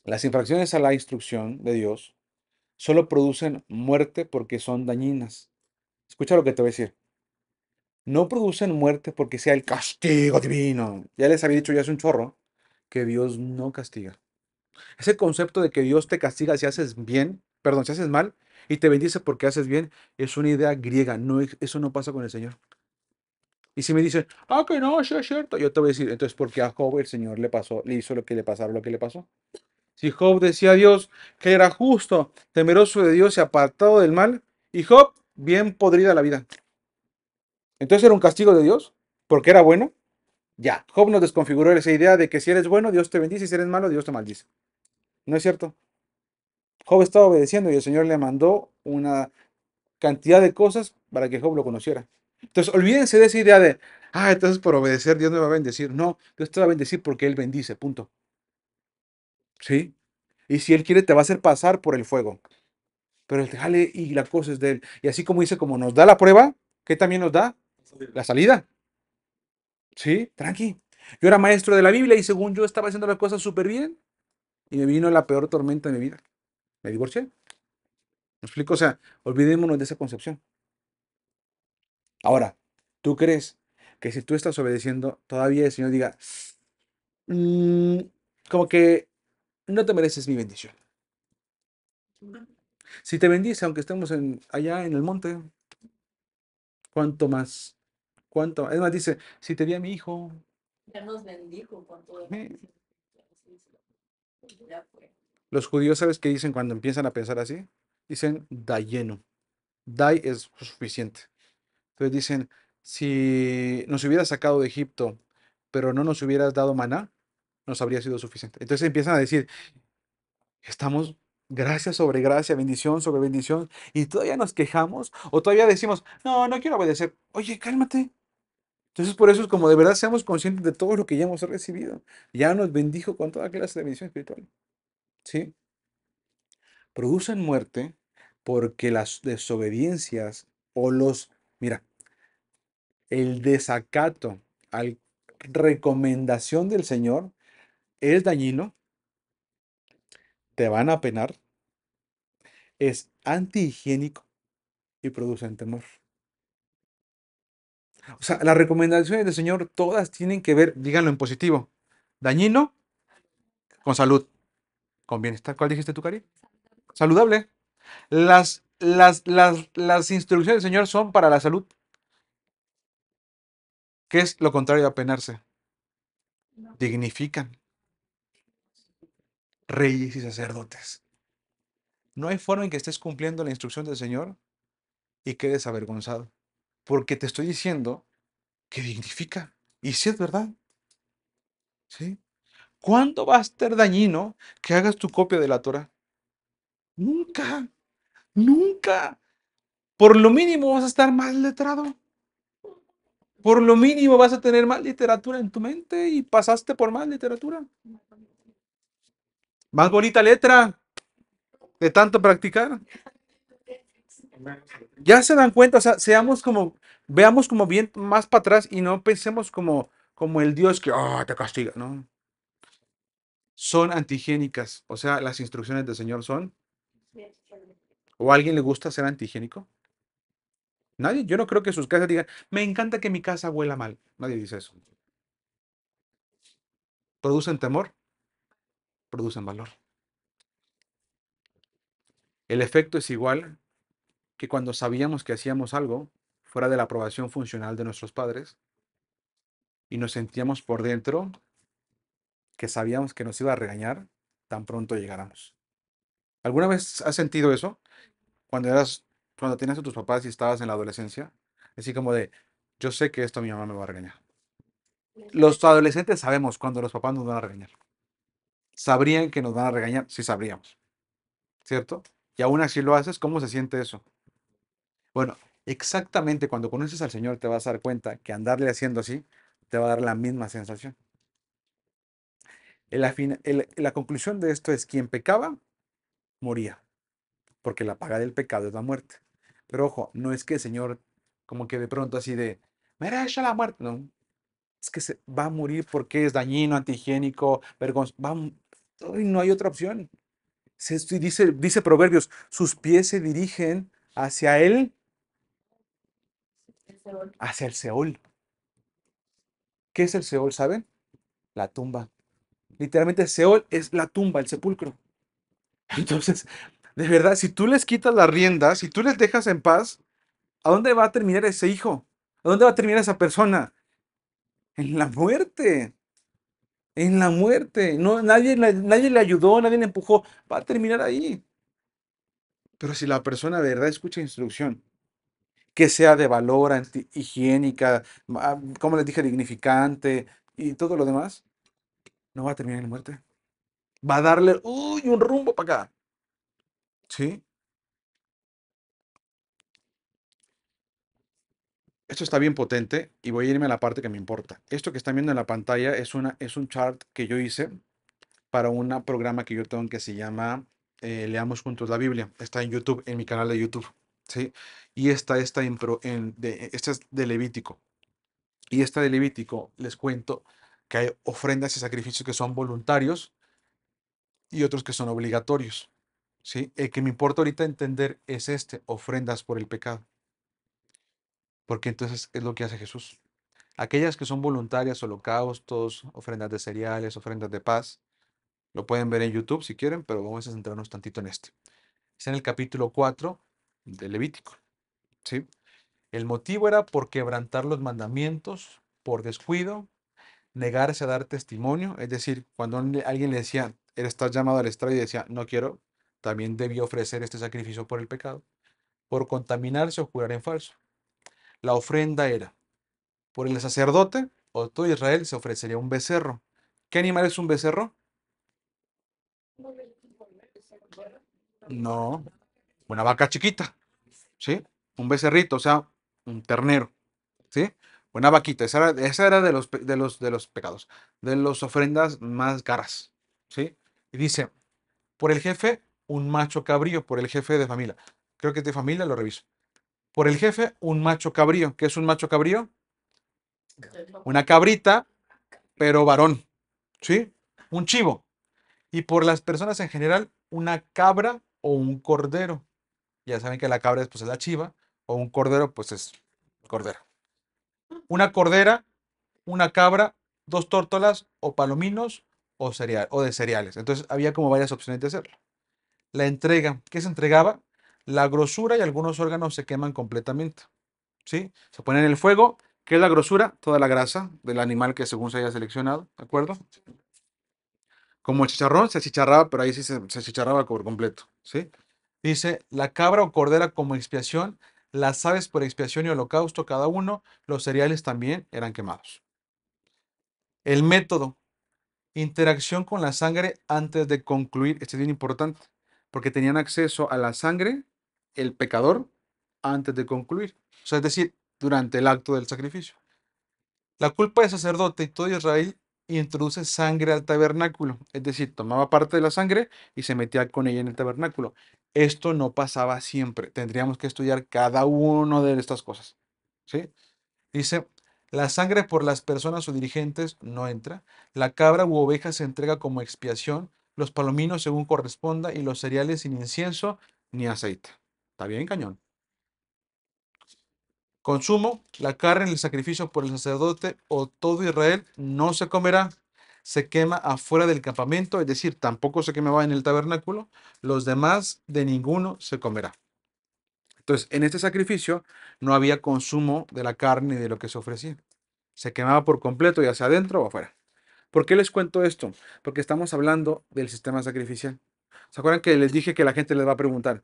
S1: Las infracciones a la instrucción de Dios solo producen muerte porque son dañinas. Escucha lo que te voy a decir. No producen muerte porque sea el castigo divino. Ya les había dicho ya hace un chorro que Dios no castiga. Ese concepto de que Dios te castiga si haces bien perdón, si haces mal y te bendice porque haces bien, es una idea griega, no, eso no pasa con el Señor. Y si me dicen, ah, que no, eso es cierto, yo te voy a decir, entonces, ¿por qué a Job el Señor le pasó, le hizo lo que le pasaron, lo que le pasó? Si Job decía a Dios que era justo, temeroso de Dios y apartado del mal, y Job, bien podrida la vida. Entonces era un castigo de Dios, porque era bueno. Ya, Job nos desconfiguró esa idea de que si eres bueno, Dios te bendice, y si eres malo, Dios te maldice. No es cierto. Job estaba obedeciendo y el Señor le mandó una cantidad de cosas para que Job lo conociera. Entonces, olvídense de esa idea de, ah, entonces por obedecer Dios me va a bendecir. No, Dios te va a bendecir porque Él bendice, punto. ¿Sí? Y si Él quiere, te va a hacer pasar por el fuego. Pero él te jale y la cosa es de Él. Y así como dice, como nos da la prueba, ¿qué también nos da? La salida. ¿Sí? Tranqui. Yo era maestro de la Biblia y según yo estaba haciendo las cosas súper bien y me vino la peor tormenta de mi vida me divorcié. ¿Me explico? O sea, olvidémonos de esa concepción. Ahora, ¿tú crees que si tú estás obedeciendo, todavía el Señor diga, mm, como que no te mereces mi bendición? Si te bendice, aunque estemos allá en el monte, ¿cuánto más? ¿Cuánto? Es dice, si te di a mi hijo. Ya nos bendijo con todo. Ya fue. Los judíos, ¿sabes qué dicen cuando empiezan a pensar así? Dicen da lleno Dai es suficiente. Entonces dicen, si nos hubieras sacado de Egipto, pero no nos hubieras dado maná, nos habría sido suficiente. Entonces empiezan a decir, estamos gracia sobre gracia, bendición sobre bendición, y todavía nos quejamos o todavía decimos, no, no quiero obedecer. Oye, cálmate. Entonces por eso es como de verdad seamos conscientes de todo lo que ya hemos recibido. Ya nos bendijo con toda clase de bendición espiritual. ¿sí? Producen muerte porque las desobediencias o los, mira, el desacato a la recomendación del Señor es dañino, te van a penar, es antihigiénico y producen temor. O sea, las recomendaciones del Señor todas tienen que ver, díganlo en positivo, dañino con salud con bienestar. ¿Cuál dijiste tú, Cari? Saludable. Las, las, las, instrucciones del Señor son para la salud. ¿Qué es lo contrario de apenarse? Dignifican. Reyes y sacerdotes. No hay forma en que estés cumpliendo la instrucción del Señor y quedes avergonzado. Porque te estoy diciendo que dignifica. Y si es verdad. ¿Sí? ¿Cuándo va a estar dañino que hagas tu copia de la Torah? Nunca, nunca. Por lo mínimo vas a estar mal letrado. Por lo mínimo vas a tener más literatura en tu mente y pasaste por más literatura. Más bonita letra de tanto practicar. Ya se dan cuenta, o sea, seamos como, veamos como bien más para atrás y no pensemos como, como el Dios que ah, te castiga, ¿no? son antigénicas. O sea, las instrucciones del Señor son. ¿O a alguien le gusta ser antigénico? Nadie, yo no creo que sus casas digan, me encanta que mi casa huela mal. Nadie dice eso. ¿Producen temor? Producen valor. El efecto es igual que cuando sabíamos que hacíamos algo fuera de la aprobación funcional de nuestros padres y nos sentíamos por dentro que sabíamos que nos iba a regañar tan pronto llegáramos. ¿Alguna vez has sentido eso? Cuando eras, cuando tenías a tus papás y estabas en la adolescencia, así como de, yo sé que esto mi mamá me va a regañar. Los adolescentes sabemos cuando los papás nos van a regañar. Sabrían que nos van a regañar, si sabríamos. ¿Cierto? Y aún así lo haces, ¿cómo se siente eso? Bueno, exactamente cuando conoces al Señor te vas a dar cuenta que andarle haciendo así te va a dar la misma sensación. La, conclusión de esto es, quien pecaba, moría, porque la paga del pecado es la muerte. Pero ojo, no es que el Señor como que de pronto así de, es la muerte, no. Es que se va a morir porque es dañino, antihigiénico, vergonzoso. no hay otra opción. Se, dice, dice Proverbios, sus pies se dirigen hacia él, hacia el Seol. ¿Qué es el Seol, saben? La tumba. Literalmente Seol es la tumba, el sepulcro. Entonces, de verdad, si tú les quitas las riendas, si tú les dejas en paz, ¿a dónde va a terminar ese hijo? ¿A dónde va a terminar esa persona? En la muerte. En la muerte. No, nadie, nadie le ayudó, nadie le empujó. Va a terminar ahí. Pero si la persona de verdad escucha instrucción, que sea de valor, higiénica, ah, como les dije, dignificante y todo lo demás, no va a terminar en muerte. Va a darle, uy, un rumbo para acá. ¿Sí? Esto está bien potente y voy a irme a la parte que me importa. Esto que están viendo en la pantalla es, una, es un chart que yo hice para un programa que yo tengo que se llama eh, Leamos Juntos la Biblia. Está en YouTube, en mi canal de YouTube. ¿sí? Y está está en, de, esta es de Levítico. Y esta de Levítico, les cuento, que hay ofrendas y sacrificios que son voluntarios y otros que son obligatorios. ¿sí? El que me importa ahorita entender es este, ofrendas por el pecado. Porque entonces es lo que hace Jesús. Aquellas que son voluntarias, holocaustos, ofrendas de cereales, ofrendas de paz, lo pueden ver en YouTube si quieren, pero vamos a centrarnos tantito en este. Está en el capítulo 4 de Levítico. ¿sí? El motivo era por quebrantar los mandamientos, por descuido, negarse a dar testimonio, es decir, cuando alguien le decía, él está llamado al estrado y decía, no quiero, también debió ofrecer este sacrificio por el pecado, por contaminarse o jurar en falso. La ofrenda era, por el sacerdote o todo Israel se ofrecería un becerro. ¿Qué animal es un becerro? No, una vaca chiquita, ¿sí? Un becerrito, o sea, un ternero, ¿sí? una vaquita. Esa era, esa era de, los, de, los, de los pecados, de las ofrendas más caras. ¿sí? Y dice, por el jefe, un macho cabrío, por el jefe de familia. Creo que es de familia, lo reviso. Por el jefe, un macho cabrío. ¿Qué es un macho cabrío? Una cabrita, pero varón. ¿Sí? Un chivo. Y por las personas en general, una cabra o un cordero. Ya saben que la cabra después pues, es la chiva, o un cordero, pues es cordero una cordera, una cabra, dos tórtolas o palominos o, cereal, o de cereales. Entonces había como varias opciones de hacerlo. La entrega, ¿qué se entregaba? La grosura y algunos órganos se queman completamente. ¿sí? Se ponen en el fuego. ¿Qué es la grosura? Toda la grasa del animal que según se haya seleccionado, ¿de acuerdo? Como el chicharrón se chicharraba, pero ahí sí se, achicharraba por completo, ¿sí? Dice, la cabra o cordera como expiación las aves por expiación y holocausto cada uno, los cereales también eran quemados. El método, interacción con la sangre antes de concluir, este es bien importante, porque tenían acceso a la sangre, el pecador, antes de concluir, o sea, es decir, durante el acto del sacrificio. La culpa del sacerdote y todo Israel introduce sangre al tabernáculo, es decir, tomaba parte de la sangre y se metía con ella en el tabernáculo esto no pasaba siempre. Tendríamos que estudiar cada uno de estas cosas. ¿sí? Dice, la sangre por las personas o dirigentes no entra. La cabra u oveja se entrega como expiación. Los palominos según corresponda y los cereales sin incienso ni aceite. Está bien, cañón. Consumo, la carne en el sacrificio por el sacerdote o todo Israel no se comerá se quema afuera del campamento, es decir, tampoco se quemaba en el tabernáculo, los demás de ninguno se comerá. Entonces, en este sacrificio no había consumo de la carne de lo que se ofrecía. Se quemaba por completo, ya sea adentro o afuera. ¿Por qué les cuento esto? Porque estamos hablando del sistema sacrificial. ¿Se acuerdan que les dije que la gente les va a preguntar?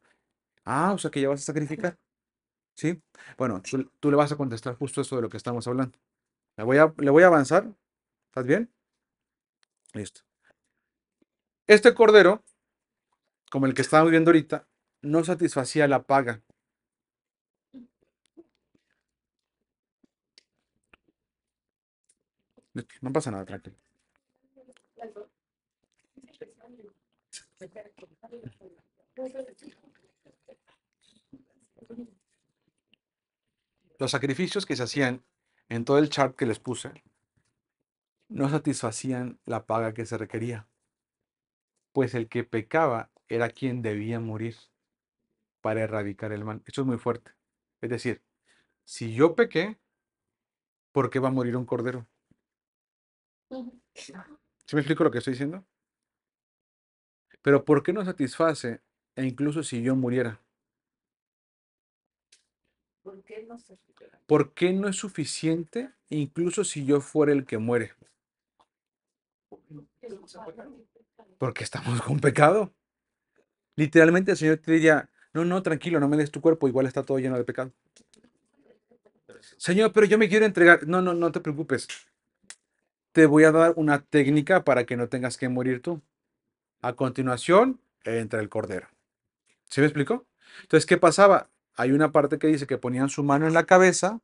S1: Ah, o sea que ya vas a sacrificar. ¿Sí? Bueno, tú, tú le vas a contestar justo eso de lo que estamos hablando. Le voy a, le voy a avanzar. ¿Estás bien? Listo. Este cordero, como el que estamos viendo ahorita, no satisfacía la paga. No pasa nada, tranquilo. Los sacrificios que se hacían en todo el chart que les puse no satisfacían la paga que se requería, pues el que pecaba era quien debía morir para erradicar el mal. Esto es muy fuerte. Es decir, si yo pequé, ¿por qué va a morir un cordero? ¿Se me explico lo que estoy diciendo? Pero ¿por qué no satisface e incluso si yo muriera? ¿Por qué no, ¿Por qué no es suficiente incluso si yo fuera el que muere? Porque estamos con pecado. Literalmente el Señor te diría, no, no, tranquilo, no me des tu cuerpo, igual está todo lleno de pecado. Señor, pero yo me quiero entregar. No, no, no te preocupes. Te voy a dar una técnica para que no tengas que morir tú. A continuación, entra el cordero. ¿Se me explicó? Entonces, ¿qué pasaba? Hay una parte que dice que ponían su mano en la cabeza,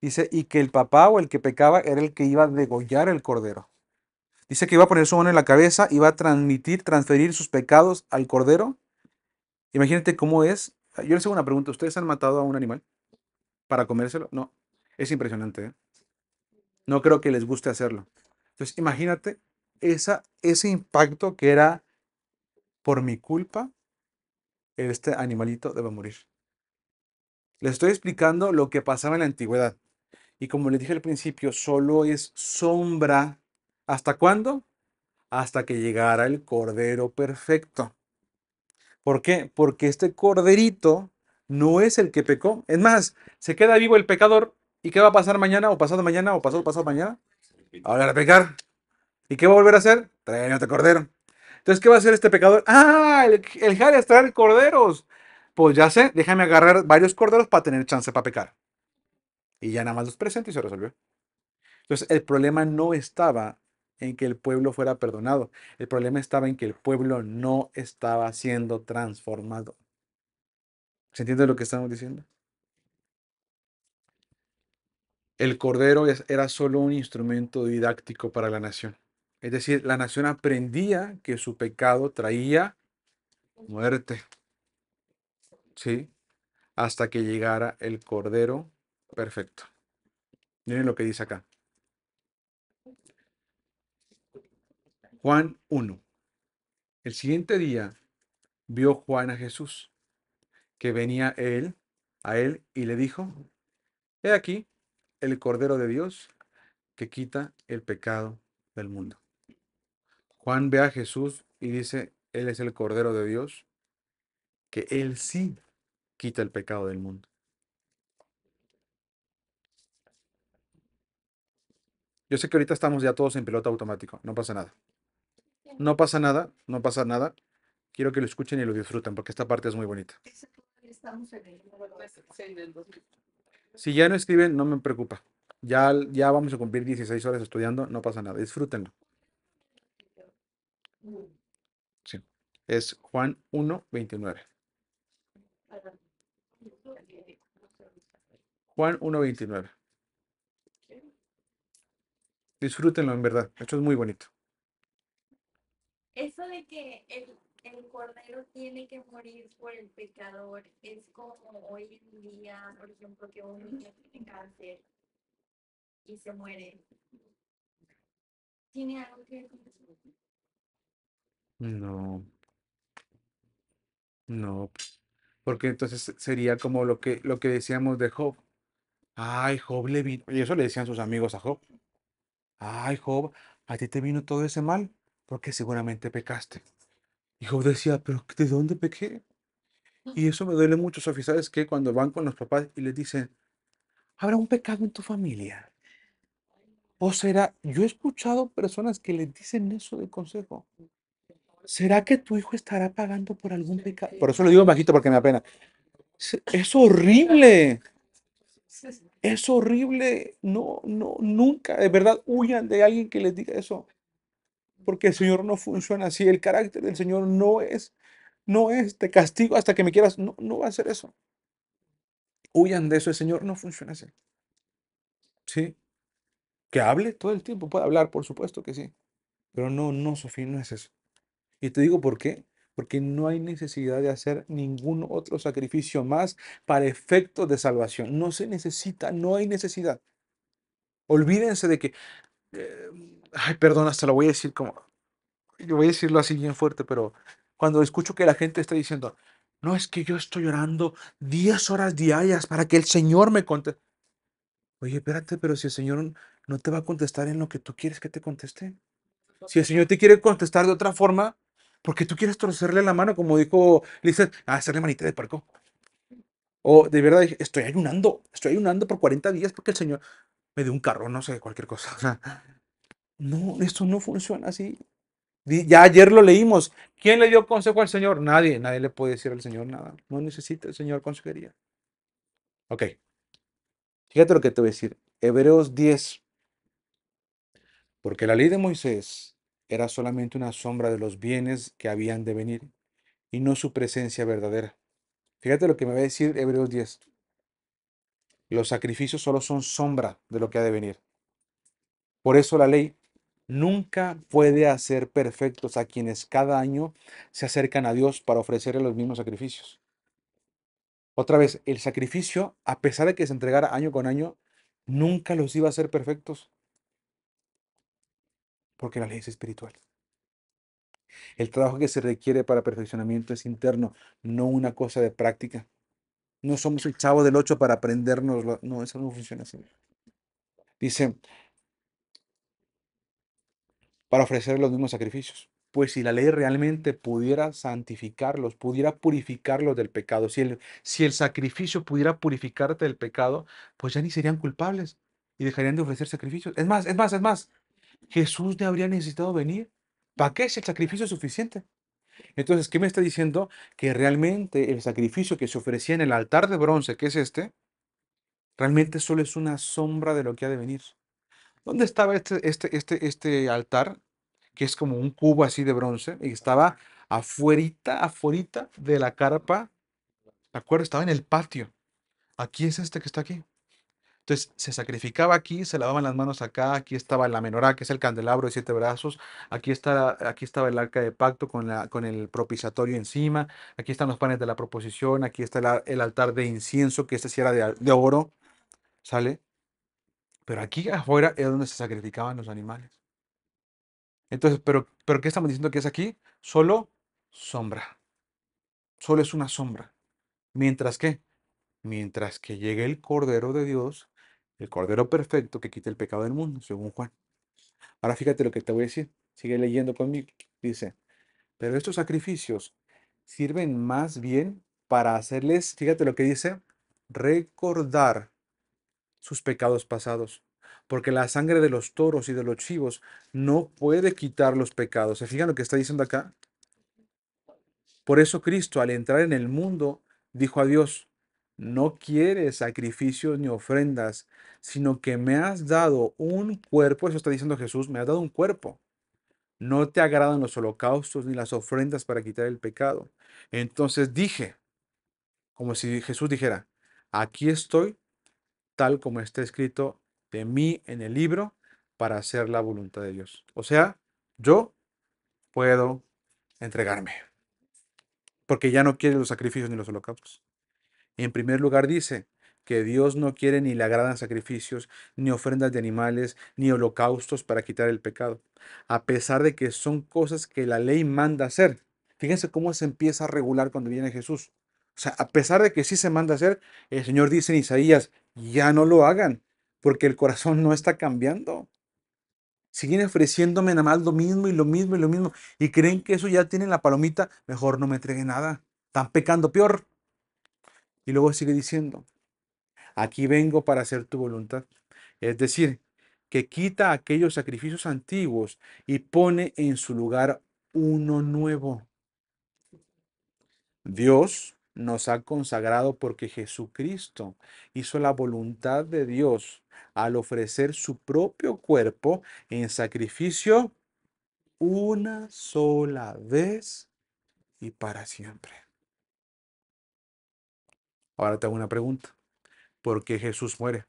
S1: dice, y que el papá o el que pecaba era el que iba a degollar el cordero. Dice que iba a poner su mano en la cabeza, y va a transmitir, transferir sus pecados al cordero. Imagínate cómo es. Yo les hago una pregunta. ¿Ustedes han matado a un animal para comérselo? No. Es impresionante. ¿eh? No creo que les guste hacerlo. Entonces, imagínate esa, ese impacto que era por mi culpa, este animalito debe morir. Les estoy explicando lo que pasaba en la antigüedad. Y como les dije al principio, solo es sombra ¿Hasta cuándo? Hasta que llegara el Cordero Perfecto. ¿Por qué? Porque este Corderito no es el que pecó. Es más, se queda vivo el pecador. ¿Y qué va a pasar mañana o pasado mañana o pasado pasado mañana? A volver a pecar. ¿Y qué va a volver a hacer? Traer otro cordero. Entonces, ¿qué va a hacer este pecador? Ah, el, el es traer corderos. Pues ya sé, déjame agarrar varios corderos para tener chance para pecar. Y ya nada más los presento y se resolvió. Entonces, el problema no estaba en que el pueblo fuera perdonado. El problema estaba en que el pueblo no estaba siendo transformado. ¿Se entiende lo que estamos diciendo? El cordero era solo un instrumento didáctico para la nación. Es decir, la nación aprendía que su pecado traía muerte. ¿Sí? Hasta que llegara el cordero perfecto. Miren lo que dice acá. Juan 1. El siguiente día vio Juan a Jesús, que venía él, a él y le dijo, He aquí el Cordero de Dios que quita el pecado del mundo. Juan ve a Jesús y dice, Él es el Cordero de Dios, que Él sí quita el pecado del mundo. Yo sé que ahorita estamos ya todos en piloto automático, no pasa nada. No pasa nada, no pasa nada. Quiero que lo escuchen y lo disfruten porque esta parte es muy bonita. Si ya no escriben, no me preocupa. Ya, ya vamos a cumplir 16 horas estudiando, no pasa nada, disfrútenlo. Sí, es Juan 1.29 Juan 1.29 Disfrútenlo en verdad, esto es muy bonito. Eso de que el, el cordero tiene que morir por el pecador es como hoy en día, por ejemplo, que un niño tiene cáncer y se muere. ¿Tiene algo que ver con eso? No. No. Porque entonces sería como lo que, lo que decíamos de Job. Ay, Job le vino. Y eso le decían sus amigos a Job. Ay, Job, a ti te vino todo ese mal porque seguramente pecaste. hijo decía, pero ¿de dónde pequé? Y eso me duele mucho, Sofía, ¿sabes qué? Cuando van con los papás y les dicen, ¿habrá un pecado en tu familia? ¿O será, yo he escuchado personas que les dicen eso de consejo, ¿será que tu hijo estará pagando por algún pecado? Por eso lo digo bajito porque me apena. pena. Es horrible. Es horrible. No, no, nunca, de verdad, huyan de alguien que les diga eso porque el Señor no funciona así, el carácter del Señor no es, no es, te castigo hasta que me quieras, no, va a ser eso. Huyan de eso, el Señor no funciona así. ¿Sí? Que hable todo el tiempo, puede hablar, por supuesto que sí, pero no, no, Sofía, no es eso. Y te digo por qué, porque no hay necesidad de hacer ningún otro sacrificio más para efectos de salvación. No se necesita, no hay necesidad. Olvídense de que, eh, ay, perdón, hasta lo voy a decir como, yo voy a decirlo así bien fuerte, pero cuando escucho que la gente está diciendo, no es que yo estoy llorando 10 horas diarias para que el Señor me conteste. Oye, espérate, pero si el Señor no te va a contestar en lo que tú quieres que te conteste. Si el Señor te quiere contestar de otra forma, porque tú quieres torcerle la mano, como dijo dices, a ah, hacerle manita de parco. O de verdad, estoy ayunando, estoy ayunando por 40 días porque el Señor me dio un carro, no sé, cualquier cosa. no, esto no funciona así. Ya ayer lo leímos. ¿Quién le dio consejo al Señor? Nadie, nadie le puede decir al Señor nada. No necesita el Señor consejería. Ok. Fíjate lo que te voy a decir. Hebreos 10. Porque la ley de Moisés era solamente una sombra de los bienes que habían de venir y no su presencia verdadera. Fíjate lo que me va a decir Hebreos 10. Los sacrificios solo son sombra de lo que ha de venir. Por eso la ley nunca puede hacer perfectos a quienes cada año se acercan a Dios para ofrecerle los mismos sacrificios. Otra vez, el sacrificio, a pesar de que se entregara año con año, nunca los iba a hacer perfectos, porque la ley es espiritual. El trabajo que se requiere para perfeccionamiento es interno, no una cosa de práctica. No somos el chavo del 8 para aprendernos. No, eso no funciona así. Dice, para ofrecer los mismos sacrificios. Pues si la ley realmente pudiera santificarlos, pudiera purificarlos del pecado, si el, si el sacrificio pudiera purificarte del pecado, pues ya ni serían culpables y dejarían de ofrecer sacrificios. Es más, es más, es más. Jesús no habría necesitado venir. ¿Para qué si el sacrificio es suficiente? Entonces, ¿qué me está diciendo? Que realmente el sacrificio que se ofrecía en el altar de bronce, que es este, realmente solo es una sombra de lo que ha de venir. ¿Dónde estaba este, este, este, este altar? Que es como un cubo así de bronce, y estaba afuerita, afuerita de la carpa. ¿De acuerdo? Estaba en el patio. Aquí es este que está aquí. Entonces se sacrificaba aquí, se lavaban las manos acá, aquí estaba la menorá, que es el candelabro de siete brazos, aquí, está, aquí estaba el arca de pacto con, la, con el propiciatorio encima, aquí están los panes de la proposición, aquí está el altar de incienso, que este sí era de, oro, ¿sale? Pero aquí afuera es donde se sacrificaban los animales. Entonces, ¿pero, pero qué estamos diciendo que es aquí? Solo sombra. Solo es una sombra. Mientras que, mientras que llegue el Cordero de Dios, el Cordero Perfecto que quita el pecado del mundo, según Juan. Ahora fíjate lo que te voy a decir. Sigue leyendo conmigo. Dice, pero estos sacrificios sirven más bien para hacerles, fíjate lo que dice, recordar sus pecados pasados. Porque la sangre de los toros y de los chivos no puede quitar los pecados. ¿Se fijan lo que está diciendo acá? Por eso Cristo, al entrar en el mundo, dijo a Dios, no quiere sacrificios ni ofrendas, sino que me has dado un cuerpo, eso está diciendo Jesús, me has dado un cuerpo. No te agradan los holocaustos ni las ofrendas para quitar el pecado. Entonces dije, como si Jesús dijera, aquí estoy, tal como está escrito de mí en el libro, para hacer la voluntad de Dios. O sea, yo puedo entregarme, porque ya no quiere los sacrificios ni los holocaustos. En primer lugar dice que Dios no quiere ni le agradan sacrificios, ni ofrendas de animales, ni holocaustos para quitar el pecado, a pesar de que son cosas que la ley manda hacer. Fíjense cómo se empieza a regular cuando viene Jesús. O sea, a pesar de que sí se manda hacer, el Señor dice en Isaías, ya no lo hagan, porque el corazón no está cambiando. Siguen ofreciéndome nada más lo mismo y lo mismo y lo mismo, y creen que eso ya tienen la palomita, mejor no me entreguen nada. Están pecando peor. Y luego sigue diciendo, aquí vengo para hacer tu voluntad. Es decir, que quita aquellos sacrificios antiguos y pone en su lugar uno nuevo. Dios nos ha consagrado porque Jesucristo hizo la voluntad de Dios al ofrecer su propio cuerpo en sacrificio una sola vez y para siempre. Ahora te hago una pregunta. ¿Por qué Jesús muere?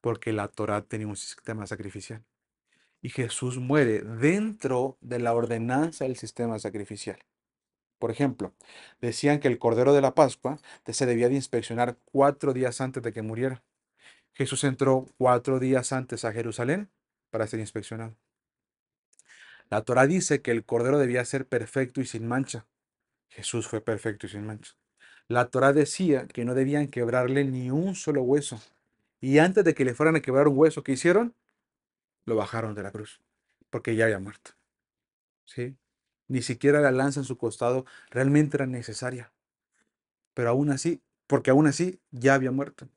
S1: Porque la Torá tenía un sistema sacrificial. Y Jesús muere dentro de la ordenanza del sistema sacrificial. Por ejemplo, decían que el Cordero de la Pascua se debía de inspeccionar cuatro días antes de que muriera. Jesús entró cuatro días antes a Jerusalén para ser inspeccionado. La Torah dice que el Cordero debía ser perfecto y sin mancha. Jesús fue perfecto y sin mancha la Torah decía que no debían quebrarle ni un solo hueso. Y antes de que le fueran a quebrar un hueso, ¿qué hicieron? Lo bajaron de la cruz, porque ya había muerto. ¿Sí? Ni siquiera la lanza en su costado realmente era necesaria. Pero aún así, porque aún así ya había muerto.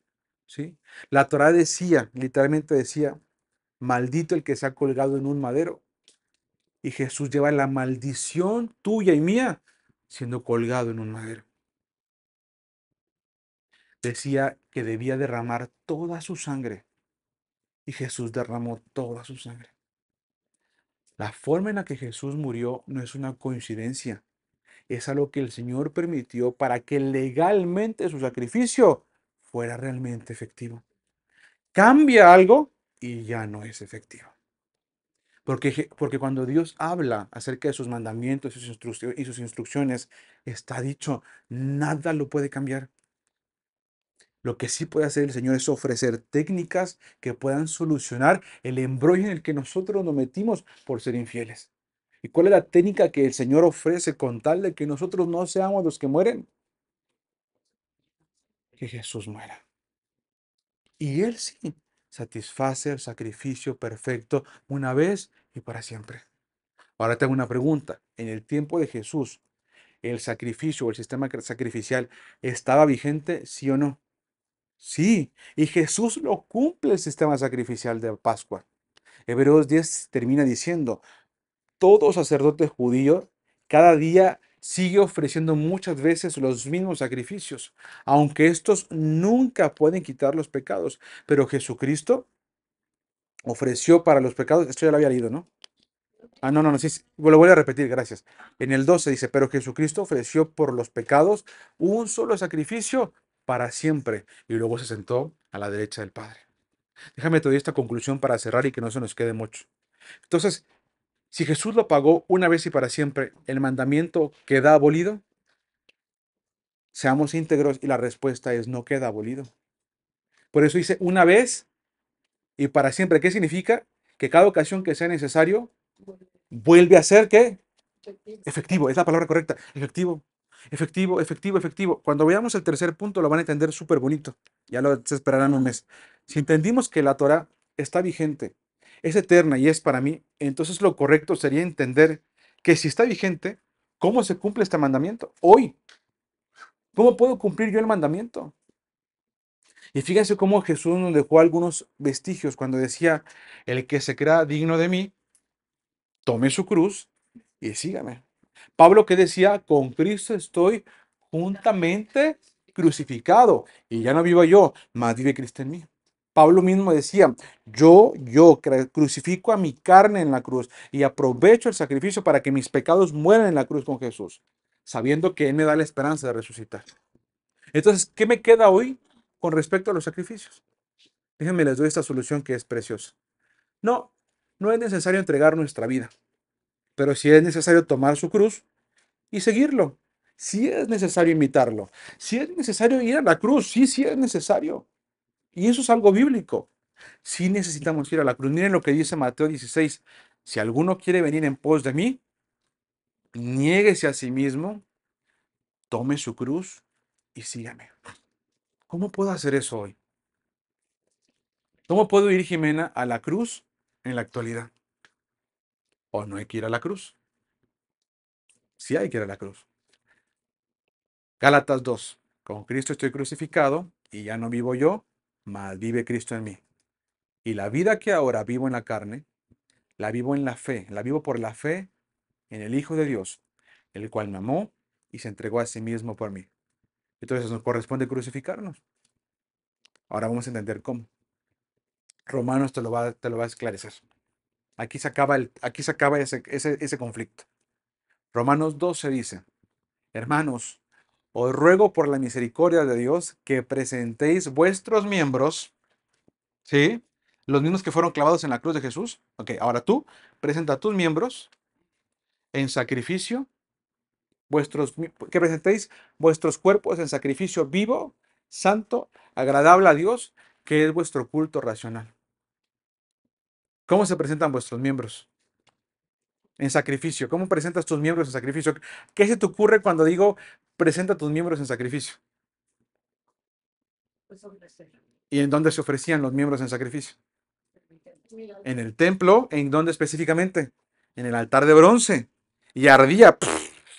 S1: ¿Sí? La Torah decía, literalmente decía, maldito el que se ha colgado en un madero. Y Jesús lleva la maldición tuya y mía siendo colgado en un madero decía que debía derramar toda su sangre. Y Jesús derramó toda su sangre. La forma en la que Jesús murió no es una coincidencia. Es algo que el Señor permitió para que legalmente su sacrificio fuera realmente efectivo. Cambia algo y ya no es efectivo. Porque, porque cuando Dios habla acerca de sus mandamientos sus, y sus instrucciones, está dicho, nada lo puede cambiar. Lo que sí puede hacer el Señor es ofrecer técnicas que puedan solucionar el embrollo en el que nosotros nos metimos por ser infieles. ¿Y cuál es la técnica que el Señor ofrece con tal de que nosotros no seamos los que mueren? Que Jesús muera. Y Él sí satisface el sacrificio perfecto una vez y para siempre. Ahora tengo una pregunta. En el tiempo de Jesús, ¿el sacrificio o el sistema sacrificial estaba vigente, sí o no? Sí, y Jesús lo cumple el sistema sacrificial de Pascua. Hebreos 10 termina diciendo, todo sacerdote judío cada día sigue ofreciendo muchas veces los mismos sacrificios, aunque estos nunca pueden quitar los pecados, pero Jesucristo ofreció para los pecados, esto ya lo había leído, ¿no? Ah, no, no, no, sí, lo voy a repetir, gracias. En el 12 dice, pero Jesucristo ofreció por los pecados un solo sacrificio para siempre. Y luego se sentó a la derecha del Padre. Déjame todavía esta conclusión para cerrar y que no se nos quede mucho. Entonces, si Jesús lo pagó una vez y para siempre, el mandamiento queda abolido. Seamos íntegros y la respuesta es no queda abolido. Por eso dice una vez y para siempre. ¿Qué significa? Que cada ocasión que sea necesario, vuelve a ser que efectivo, es la palabra correcta, efectivo efectivo, efectivo, efectivo. Cuando veamos el tercer punto lo van a entender súper bonito. Ya lo esperarán un mes. Si entendimos que la Torah está vigente, es eterna y es para mí, entonces lo correcto sería entender que si está vigente, ¿cómo se cumple este mandamiento? Hoy. ¿Cómo puedo cumplir yo el mandamiento? Y fíjense cómo Jesús nos dejó algunos vestigios cuando decía, el que se crea digno de mí, tome su cruz y sígame. Pablo que decía, con Cristo estoy juntamente crucificado y ya no vivo yo, más vive Cristo en mí. Pablo mismo decía, yo, yo crucifico a mi carne en la cruz y aprovecho el sacrificio para que mis pecados mueran en la cruz con Jesús, sabiendo que Él me da la esperanza de resucitar. Entonces, ¿qué me queda hoy con respecto a los sacrificios? Déjenme les doy esta solución que es preciosa. No, no es necesario entregar nuestra vida pero si es necesario tomar su cruz y seguirlo, si es necesario imitarlo, si es necesario ir a la cruz, sí, sí es necesario. Y eso es algo bíblico. Si necesitamos ir a la cruz. Miren lo que dice Mateo 16. Si alguno quiere venir en pos de mí, niéguese a sí mismo, tome su cruz y sígame. ¿Cómo puedo hacer eso hoy? ¿Cómo puedo ir, Jimena, a la cruz en la actualidad? ¿O no hay que ir a la cruz? Sí hay que ir a la cruz. Gálatas 2. Con Cristo estoy crucificado y ya no vivo yo, mas vive Cristo en mí. Y la vida que ahora vivo en la carne, la vivo en la fe, la vivo por la fe en el Hijo de Dios, el cual me amó y se entregó a sí mismo por mí. Entonces nos corresponde crucificarnos. Ahora vamos a entender cómo. Romanos te lo va, te lo va a esclarecer. Aquí se acaba, el, aquí se acaba ese, conflicto. Romanos 12 dice, hermanos, os ruego por la misericordia de Dios que presentéis vuestros miembros, ¿sí? Los mismos que fueron clavados en la cruz de Jesús. Ok, ahora tú presenta tus miembros en sacrificio, vuestros, que presentéis vuestros cuerpos en sacrificio vivo, santo, agradable a Dios, que es vuestro culto racional. ¿Cómo se presentan vuestros miembros? En sacrificio. ¿Cómo presentas tus miembros en sacrificio? ¿Qué se te ocurre cuando digo presenta tus miembros en sacrificio? Pues, ¿Y en dónde se ofrecían los miembros en sacrificio? En el templo, ¿en dónde específicamente? En el altar de bronce. Y ardía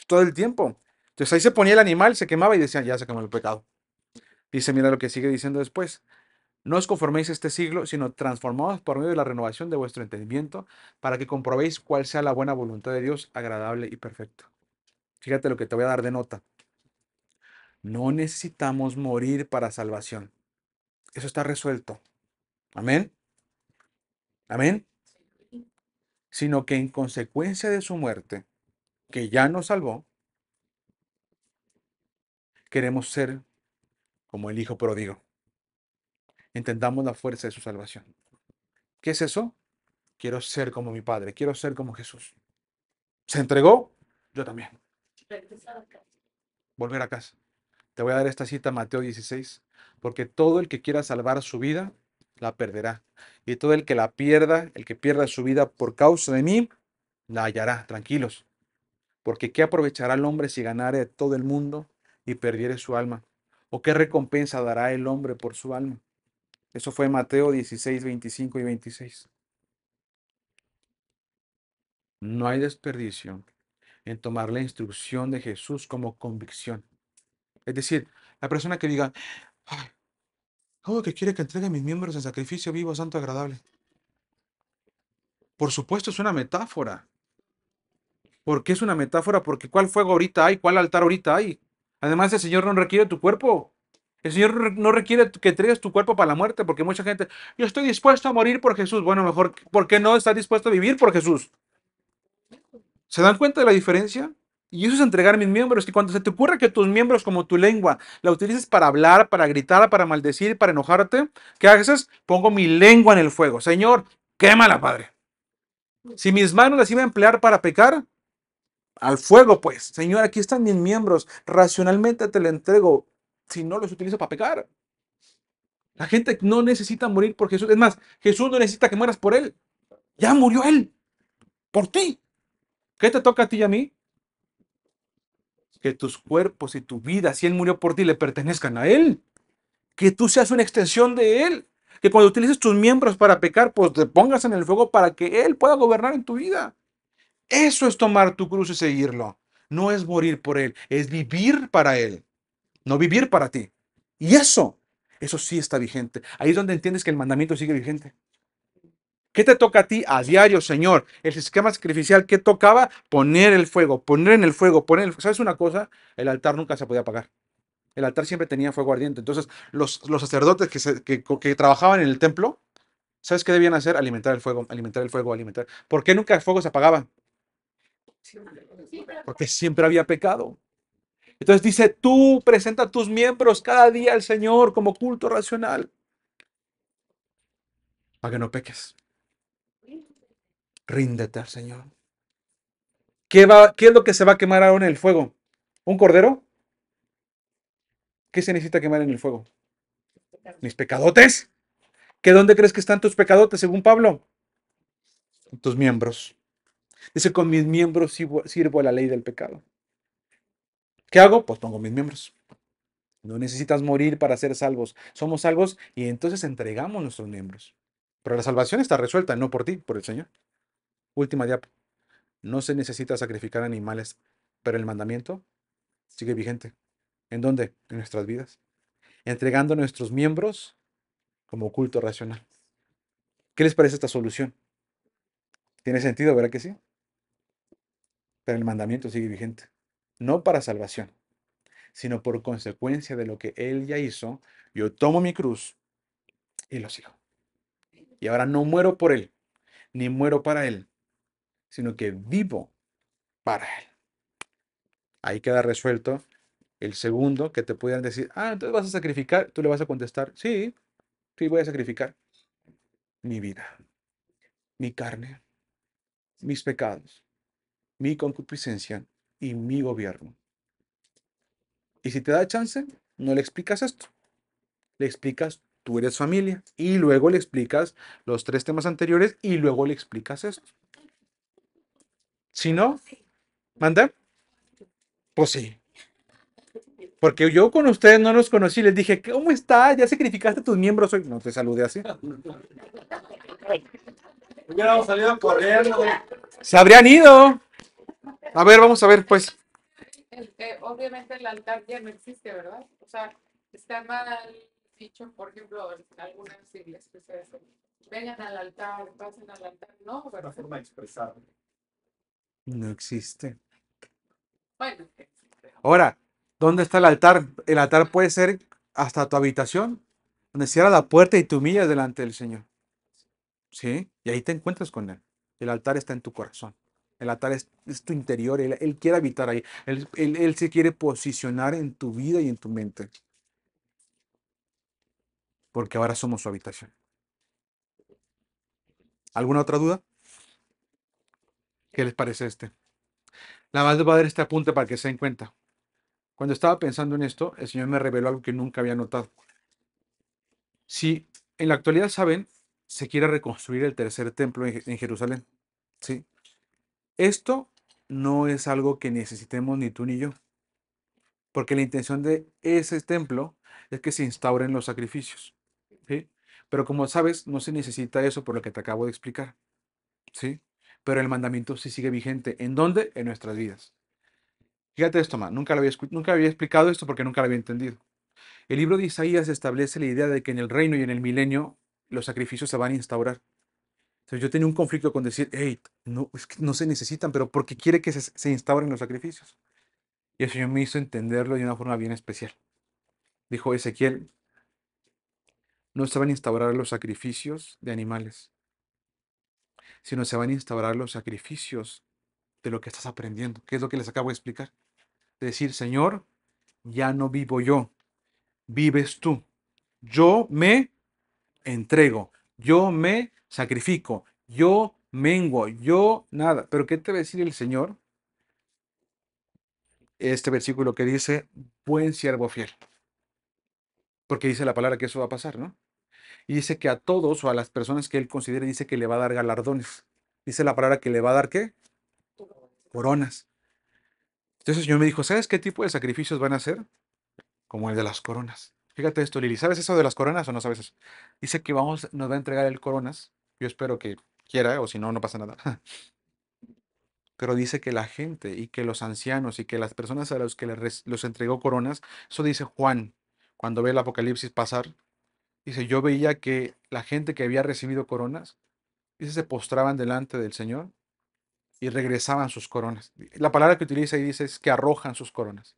S1: todo el tiempo. Entonces ahí se ponía el animal, se quemaba y decía ya se quemó el pecado. Dice, mira lo que sigue diciendo después. No os conforméis este siglo, sino transformaos por medio de la renovación de vuestro entendimiento para que comprobéis cuál sea la buena voluntad de Dios, agradable y perfecta. Fíjate lo que te voy a dar de nota. No necesitamos morir para salvación. Eso está resuelto. Amén. Amén. Sino que en consecuencia de su muerte, que ya nos salvó, queremos ser como el Hijo pródigo entendamos la fuerza de su salvación. ¿Qué es eso? Quiero ser como mi Padre, quiero ser como Jesús. Se entregó, yo también. Volver a casa. Te voy a dar esta cita, Mateo 16, porque todo el que quiera salvar su vida, la perderá. Y todo el que la pierda, el que pierda su vida por causa de mí, la hallará. Tranquilos. Porque ¿qué aprovechará el hombre si ganare todo el mundo y perdiere su alma? ¿O qué recompensa dará el hombre por su alma? Eso fue Mateo 16, 25 y 26. No hay desperdicio en tomar la instrucción de Jesús como convicción. Es decir, la persona que diga, Ay, ¿cómo que quiere que entregue mis miembros en sacrificio vivo, santo, agradable? Por supuesto, es una metáfora. ¿Por qué es una metáfora? Porque ¿cuál fuego ahorita hay? ¿Cuál altar ahorita hay? Además, el Señor no requiere tu cuerpo. El Señor no requiere que entregues tu cuerpo para la muerte, porque mucha gente, yo estoy dispuesto a morir por Jesús. Bueno, mejor, ¿por qué no estás dispuesto a vivir por Jesús? ¿Se dan cuenta de la diferencia? Y eso es entregar mis miembros, Y cuando se te ocurra que tus miembros, como tu lengua, la utilices para hablar, para gritar, para maldecir, para enojarte, ¿qué haces? Pongo mi lengua en el fuego. Señor, quémala, Padre. Si mis manos las iba a emplear para pecar, al fuego, pues. Señor, aquí están mis miembros. Racionalmente te la entrego si no los utiliza para pecar. La gente no necesita morir por Jesús. Es más, Jesús no necesita que mueras por Él. Ya murió Él. Por ti. ¿Qué te toca a ti y a mí? Que tus cuerpos y tu vida, si Él murió por ti, le pertenezcan a Él. Que tú seas una extensión de Él. Que cuando utilices tus miembros para pecar, pues te pongas en el fuego para que Él pueda gobernar en tu vida. Eso es tomar tu cruz y seguirlo. No es morir por Él, es vivir para Él no vivir para ti. Y eso, eso sí está vigente. Ahí es donde entiendes que el mandamiento sigue vigente. ¿Qué te toca a ti a diario, Señor? El sistema sacrificial, ¿qué tocaba? Poner el fuego, poner en el fuego, poner el fuego. ¿Sabes una cosa? El altar nunca se podía apagar. El altar siempre tenía fuego ardiente. Entonces, los, los sacerdotes que, que, que, trabajaban en el templo, ¿sabes qué debían hacer? Alimentar el fuego, alimentar el fuego, alimentar. ¿Por qué nunca el fuego se apagaba? Porque siempre había pecado. Entonces dice, tú presenta tus miembros cada día al Señor como culto racional para que no peques. Ríndete al Señor. ¿Qué, va, ¿Qué es lo que se va a quemar ahora en el fuego? ¿Un cordero? ¿Qué se necesita quemar en el fuego? ¿Mis pecadotes? ¿Que dónde crees que están tus pecadotes, según Pablo? tus miembros. Dice, con mis miembros sirvo a la ley del pecado. ¿Qué hago? Pues pongo mis miembros. No necesitas morir para ser salvos. Somos salvos y entonces entregamos nuestros miembros. Pero la salvación está resuelta, no por ti, por el Señor. Última diapositiva. No se necesita sacrificar animales, pero el mandamiento sigue vigente. ¿En dónde? En nuestras vidas. Entregando nuestros miembros como culto racional. ¿Qué les parece esta solución? Tiene sentido, ¿verdad que sí? Pero el mandamiento sigue vigente no para salvación, sino por consecuencia de lo que Él ya hizo, yo tomo mi cruz y lo sigo. Y ahora no muero por Él, ni muero para Él, sino que vivo para Él. Ahí queda resuelto el segundo que te pudieran decir, ah, entonces vas a sacrificar, tú le vas a contestar, sí, sí voy a sacrificar mi vida, mi carne, mis pecados, mi concupiscencia y mi gobierno. Y si te da chance, no le explicas esto. Le explicas, tú eres familia. Y luego le explicas los tres temas anteriores y luego le explicas esto. Si no, ¿manda? Pues sí. Porque yo con ustedes no los conocí, les dije, ¿cómo está? ¿Ya sacrificaste tus miembros hoy? No te saludé así. Hubiéramos salido Se habrían ido. A ver, vamos a ver, pues. obviamente el altar ya no existe, ¿verdad? O sea, está mal dicho, por ejemplo, en algunas iglesias vengan al altar, pasen al altar, no, pero... Una forma de expresar. No existe. Bueno. Ahora, ¿dónde está el altar? El altar puede ser hasta tu habitación, donde cierra la puerta y te humillas delante del Señor. ¿Sí? Y ahí te encuentras con Él. El altar está en tu corazón. El altar es, tu interior, él, quiere habitar ahí, él, se quiere posicionar en tu vida y en tu mente. Porque ahora somos su habitación. ¿Alguna otra duda? ¿Qué les parece este? La verdad va a dar este apunte para que se den cuenta. Cuando estaba pensando en esto, el Señor me reveló algo que nunca había notado. Si en la actualidad saben, se quiere reconstruir el tercer templo en Jerusalén. Sí. Esto no es algo que necesitemos ni tú ni yo, porque la intención de ese templo es que se instauren los sacrificios. Pero como sabes, no se necesita eso por lo que te acabo de explicar. ¿sí? Pero el mandamiento sí sigue vigente. ¿En dónde? En nuestras vidas. Fíjate esto, man. Nunca, había, nunca había explicado esto porque nunca lo había entendido. El libro de Isaías establece la idea de que en el reino y en el milenio los sacrificios se van a instaurar yo tenía un conflicto con decir, no, no se necesitan, pero porque quiere que se, instauren los sacrificios. Y el Señor me hizo entenderlo de una forma bien especial. Dijo Ezequiel, no se van a instaurar los sacrificios de animales, sino se van a instaurar los sacrificios de lo que estás aprendiendo, que es lo que les acabo de explicar. decir, Señor, ya no vivo yo, vives tú. Yo me entrego yo me sacrifico, yo mengo, yo nada. Pero ¿qué te va a decir el Señor? Este versículo que dice, buen siervo fiel. Porque dice la palabra que eso va a pasar, ¿no? Y dice que a todos o a las personas que él considere, dice que le va a dar galardones. Dice la palabra que le va a dar qué? Coronas. Entonces el Señor me dijo, ¿sabes qué tipo de sacrificios van a hacer? Como el de las coronas. Fíjate esto, Lili, ¿sabes eso de las coronas o no sabes eso? Dice que vamos, nos va a entregar el coronas. Yo espero que quiera, o si no, no pasa nada. Pero dice que la gente y que los ancianos y que las personas a los que les, los entregó coronas, eso dice Juan cuando ve el Apocalipsis pasar. Dice, yo veía que la gente que había recibido coronas, dice, se postraban delante del Señor y regresaban sus coronas. La palabra que utiliza ahí dice es que arrojan sus coronas.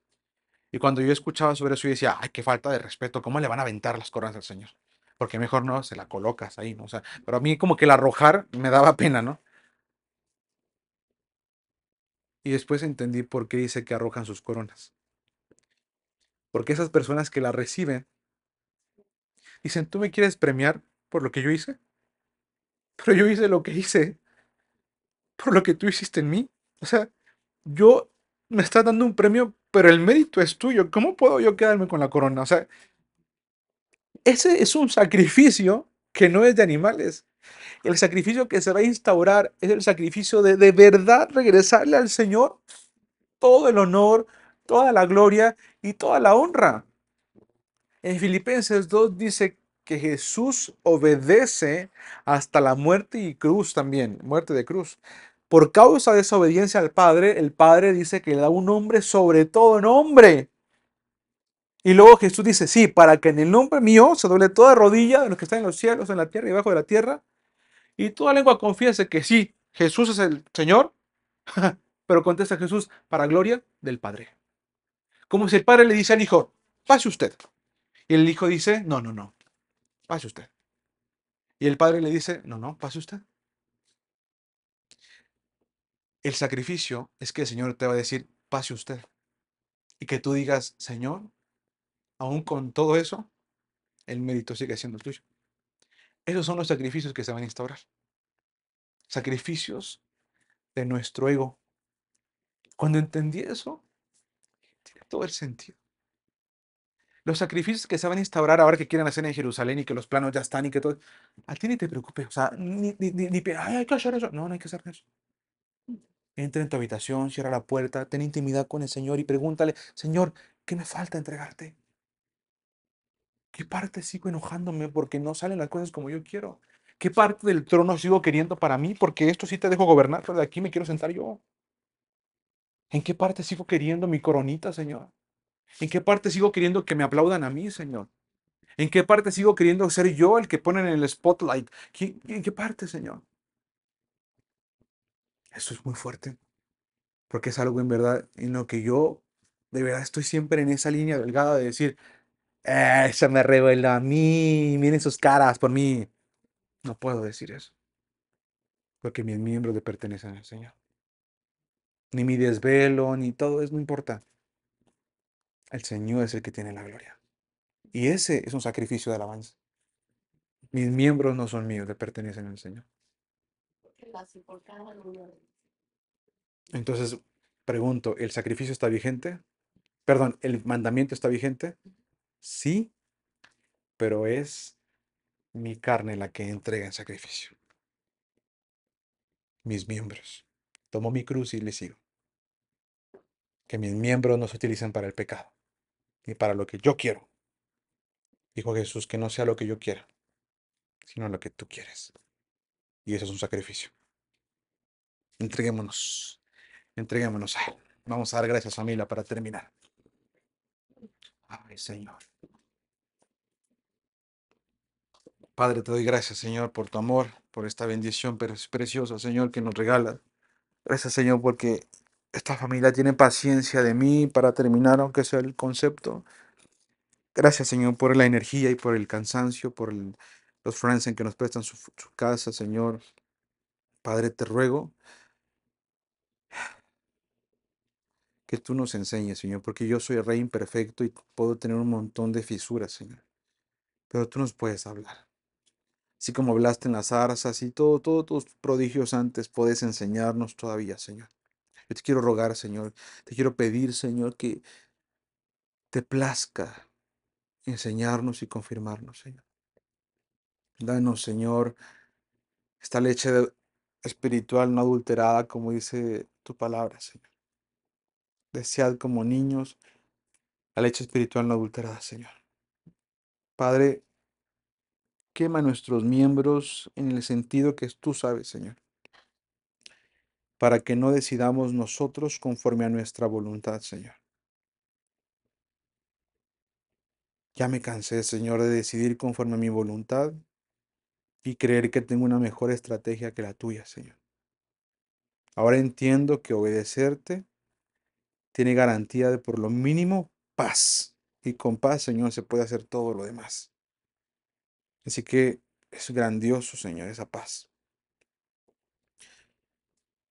S1: Y cuando yo escuchaba sobre eso, yo decía, ay, qué falta de respeto, ¿cómo le van a aventar las coronas al Señor? Porque mejor no, se la colocas ahí, ¿no? O sea, pero a mí como que el arrojar me daba pena, ¿no? Y después entendí por qué dice que arrojan sus coronas. Porque esas personas que la reciben, dicen, ¿tú me quieres premiar por lo que yo hice? Pero yo hice lo que hice, por lo que tú hiciste en mí. O sea, yo me estás dando un premio pero el mérito es tuyo. ¿Cómo puedo yo quedarme con la corona? O sea, ese es un sacrificio que no es de animales. El sacrificio que se va a instaurar es el sacrificio de de verdad regresarle al Señor todo el honor, toda la gloria y toda la honra. En Filipenses 2 dice que Jesús obedece hasta la muerte y cruz también, muerte de cruz. Por causa de esa obediencia al Padre, el Padre dice que le da un nombre sobre todo nombre. Y luego Jesús dice, sí, para que en el nombre mío se doble toda rodilla de los que están en los cielos, en la tierra y debajo de la tierra, y toda lengua confiese que sí, Jesús es el Señor, pero contesta Jesús, para gloria del Padre. Como si el Padre le dice al Hijo, pase usted. Y el Hijo dice, no, no, no, pase usted. Y el Padre le dice, no, no, pase usted. El sacrificio es que el Señor te va a decir, pase usted. Y que tú digas, Señor, aún con todo eso, el mérito sigue siendo tuyo. Esos son los sacrificios que se van a instaurar. Sacrificios de nuestro ego. Cuando entendí eso, tiene todo el sentido. Los sacrificios que se van a instaurar ahora que quieren hacer en Jerusalén y que los planos ya están y que todo. A ti ni te preocupes. O sea, ni, ni, hay que hacer eso. No, no hay que hacer eso. Entra en tu habitación, cierra la puerta, ten intimidad con el Señor y pregúntale, Señor, ¿qué me falta entregarte? ¿Qué parte sigo enojándome porque no salen las cosas como yo quiero? ¿Qué parte del trono sigo queriendo para mí? Porque esto sí te dejo gobernar, pero de aquí me quiero sentar yo. ¿En qué parte sigo queriendo mi coronita, Señor? ¿En qué parte sigo queriendo que me aplaudan a mí, Señor? ¿En qué parte sigo queriendo ser yo el que ponen en el spotlight? ¿En qué parte, Señor? Eso es muy fuerte, porque es algo en verdad en lo que yo de verdad estoy siempre en esa línea delgada de decir, eh, se me revela a mí, miren sus caras por mí. No puedo decir eso, porque mis miembros le pertenecen al Señor. Ni mi desvelo, ni todo eso no importa. El Señor es el que tiene la gloria. Y ese es un sacrificio de alabanza. Mis miembros no son míos, le pertenecen al Señor. Entonces, pregunto, ¿el sacrificio está vigente? Perdón, ¿el mandamiento está vigente? Sí, pero es mi carne la que entrega en sacrificio. Mis miembros. Tomo mi cruz y le sigo. Que mis miembros no se utilicen para el pecado, ni para lo que yo quiero. Dijo Jesús, que no sea lo que yo quiera, sino lo que tú quieres. Y eso es un sacrificio. Entreguémonos Entreguémonos a Él. Vamos a dar gracias, familia, para terminar. Ay, Señor. Padre, te doy gracias, Señor, por tu amor, por esta bendición preciosa, Señor, que nos regalas. Gracias, Señor, porque esta familia tiene paciencia de mí para terminar, aunque sea el concepto. Gracias, Señor, por la energía y por el cansancio, por los friends en que nos prestan su casa, Señor. Padre, te ruego que tú nos enseñes, Señor, porque yo soy rey imperfecto y puedo tener un montón de fisuras, Señor. Pero tú nos puedes hablar. Así como hablaste en las zarzas y todo, todos tus prodigios antes, puedes enseñarnos todavía, Señor. Yo te quiero rogar, Señor, te quiero pedir, Señor, que te plazca enseñarnos y confirmarnos, Señor. Danos, Señor, esta leche espiritual no adulterada, como dice tu palabra, Señor desead como niños la leche espiritual no adulterada, Señor. Padre, quema nuestros miembros en el sentido que tú sabes, Señor, para que no decidamos nosotros conforme a nuestra voluntad, Señor. Ya me cansé, Señor, de decidir conforme a mi voluntad y creer que tengo una mejor estrategia que la tuya, Señor. Ahora entiendo que obedecerte tiene garantía de por lo mínimo paz. Y con paz, Señor, se puede hacer todo lo demás. Así que es grandioso, Señor, esa paz.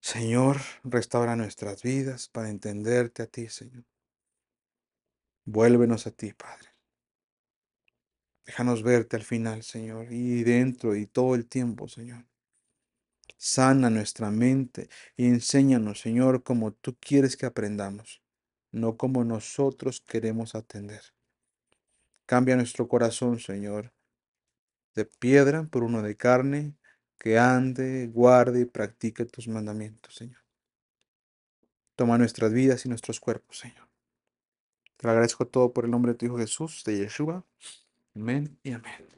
S1: Señor, restaura nuestras vidas para entenderte a ti, Señor. Vuélvenos a ti, Padre. Déjanos verte al final, Señor, y dentro y todo el tiempo, Señor. Sana nuestra mente y enséñanos, Señor, como tú quieres que aprendamos, no como nosotros queremos atender. Cambia nuestro corazón, Señor, de piedra por uno de carne, que ande, guarde y practique tus mandamientos, Señor. Toma nuestras vidas y nuestros cuerpos, Señor. Te lo agradezco todo por el nombre de tu Hijo Jesús, de Yeshua. Amén y amén.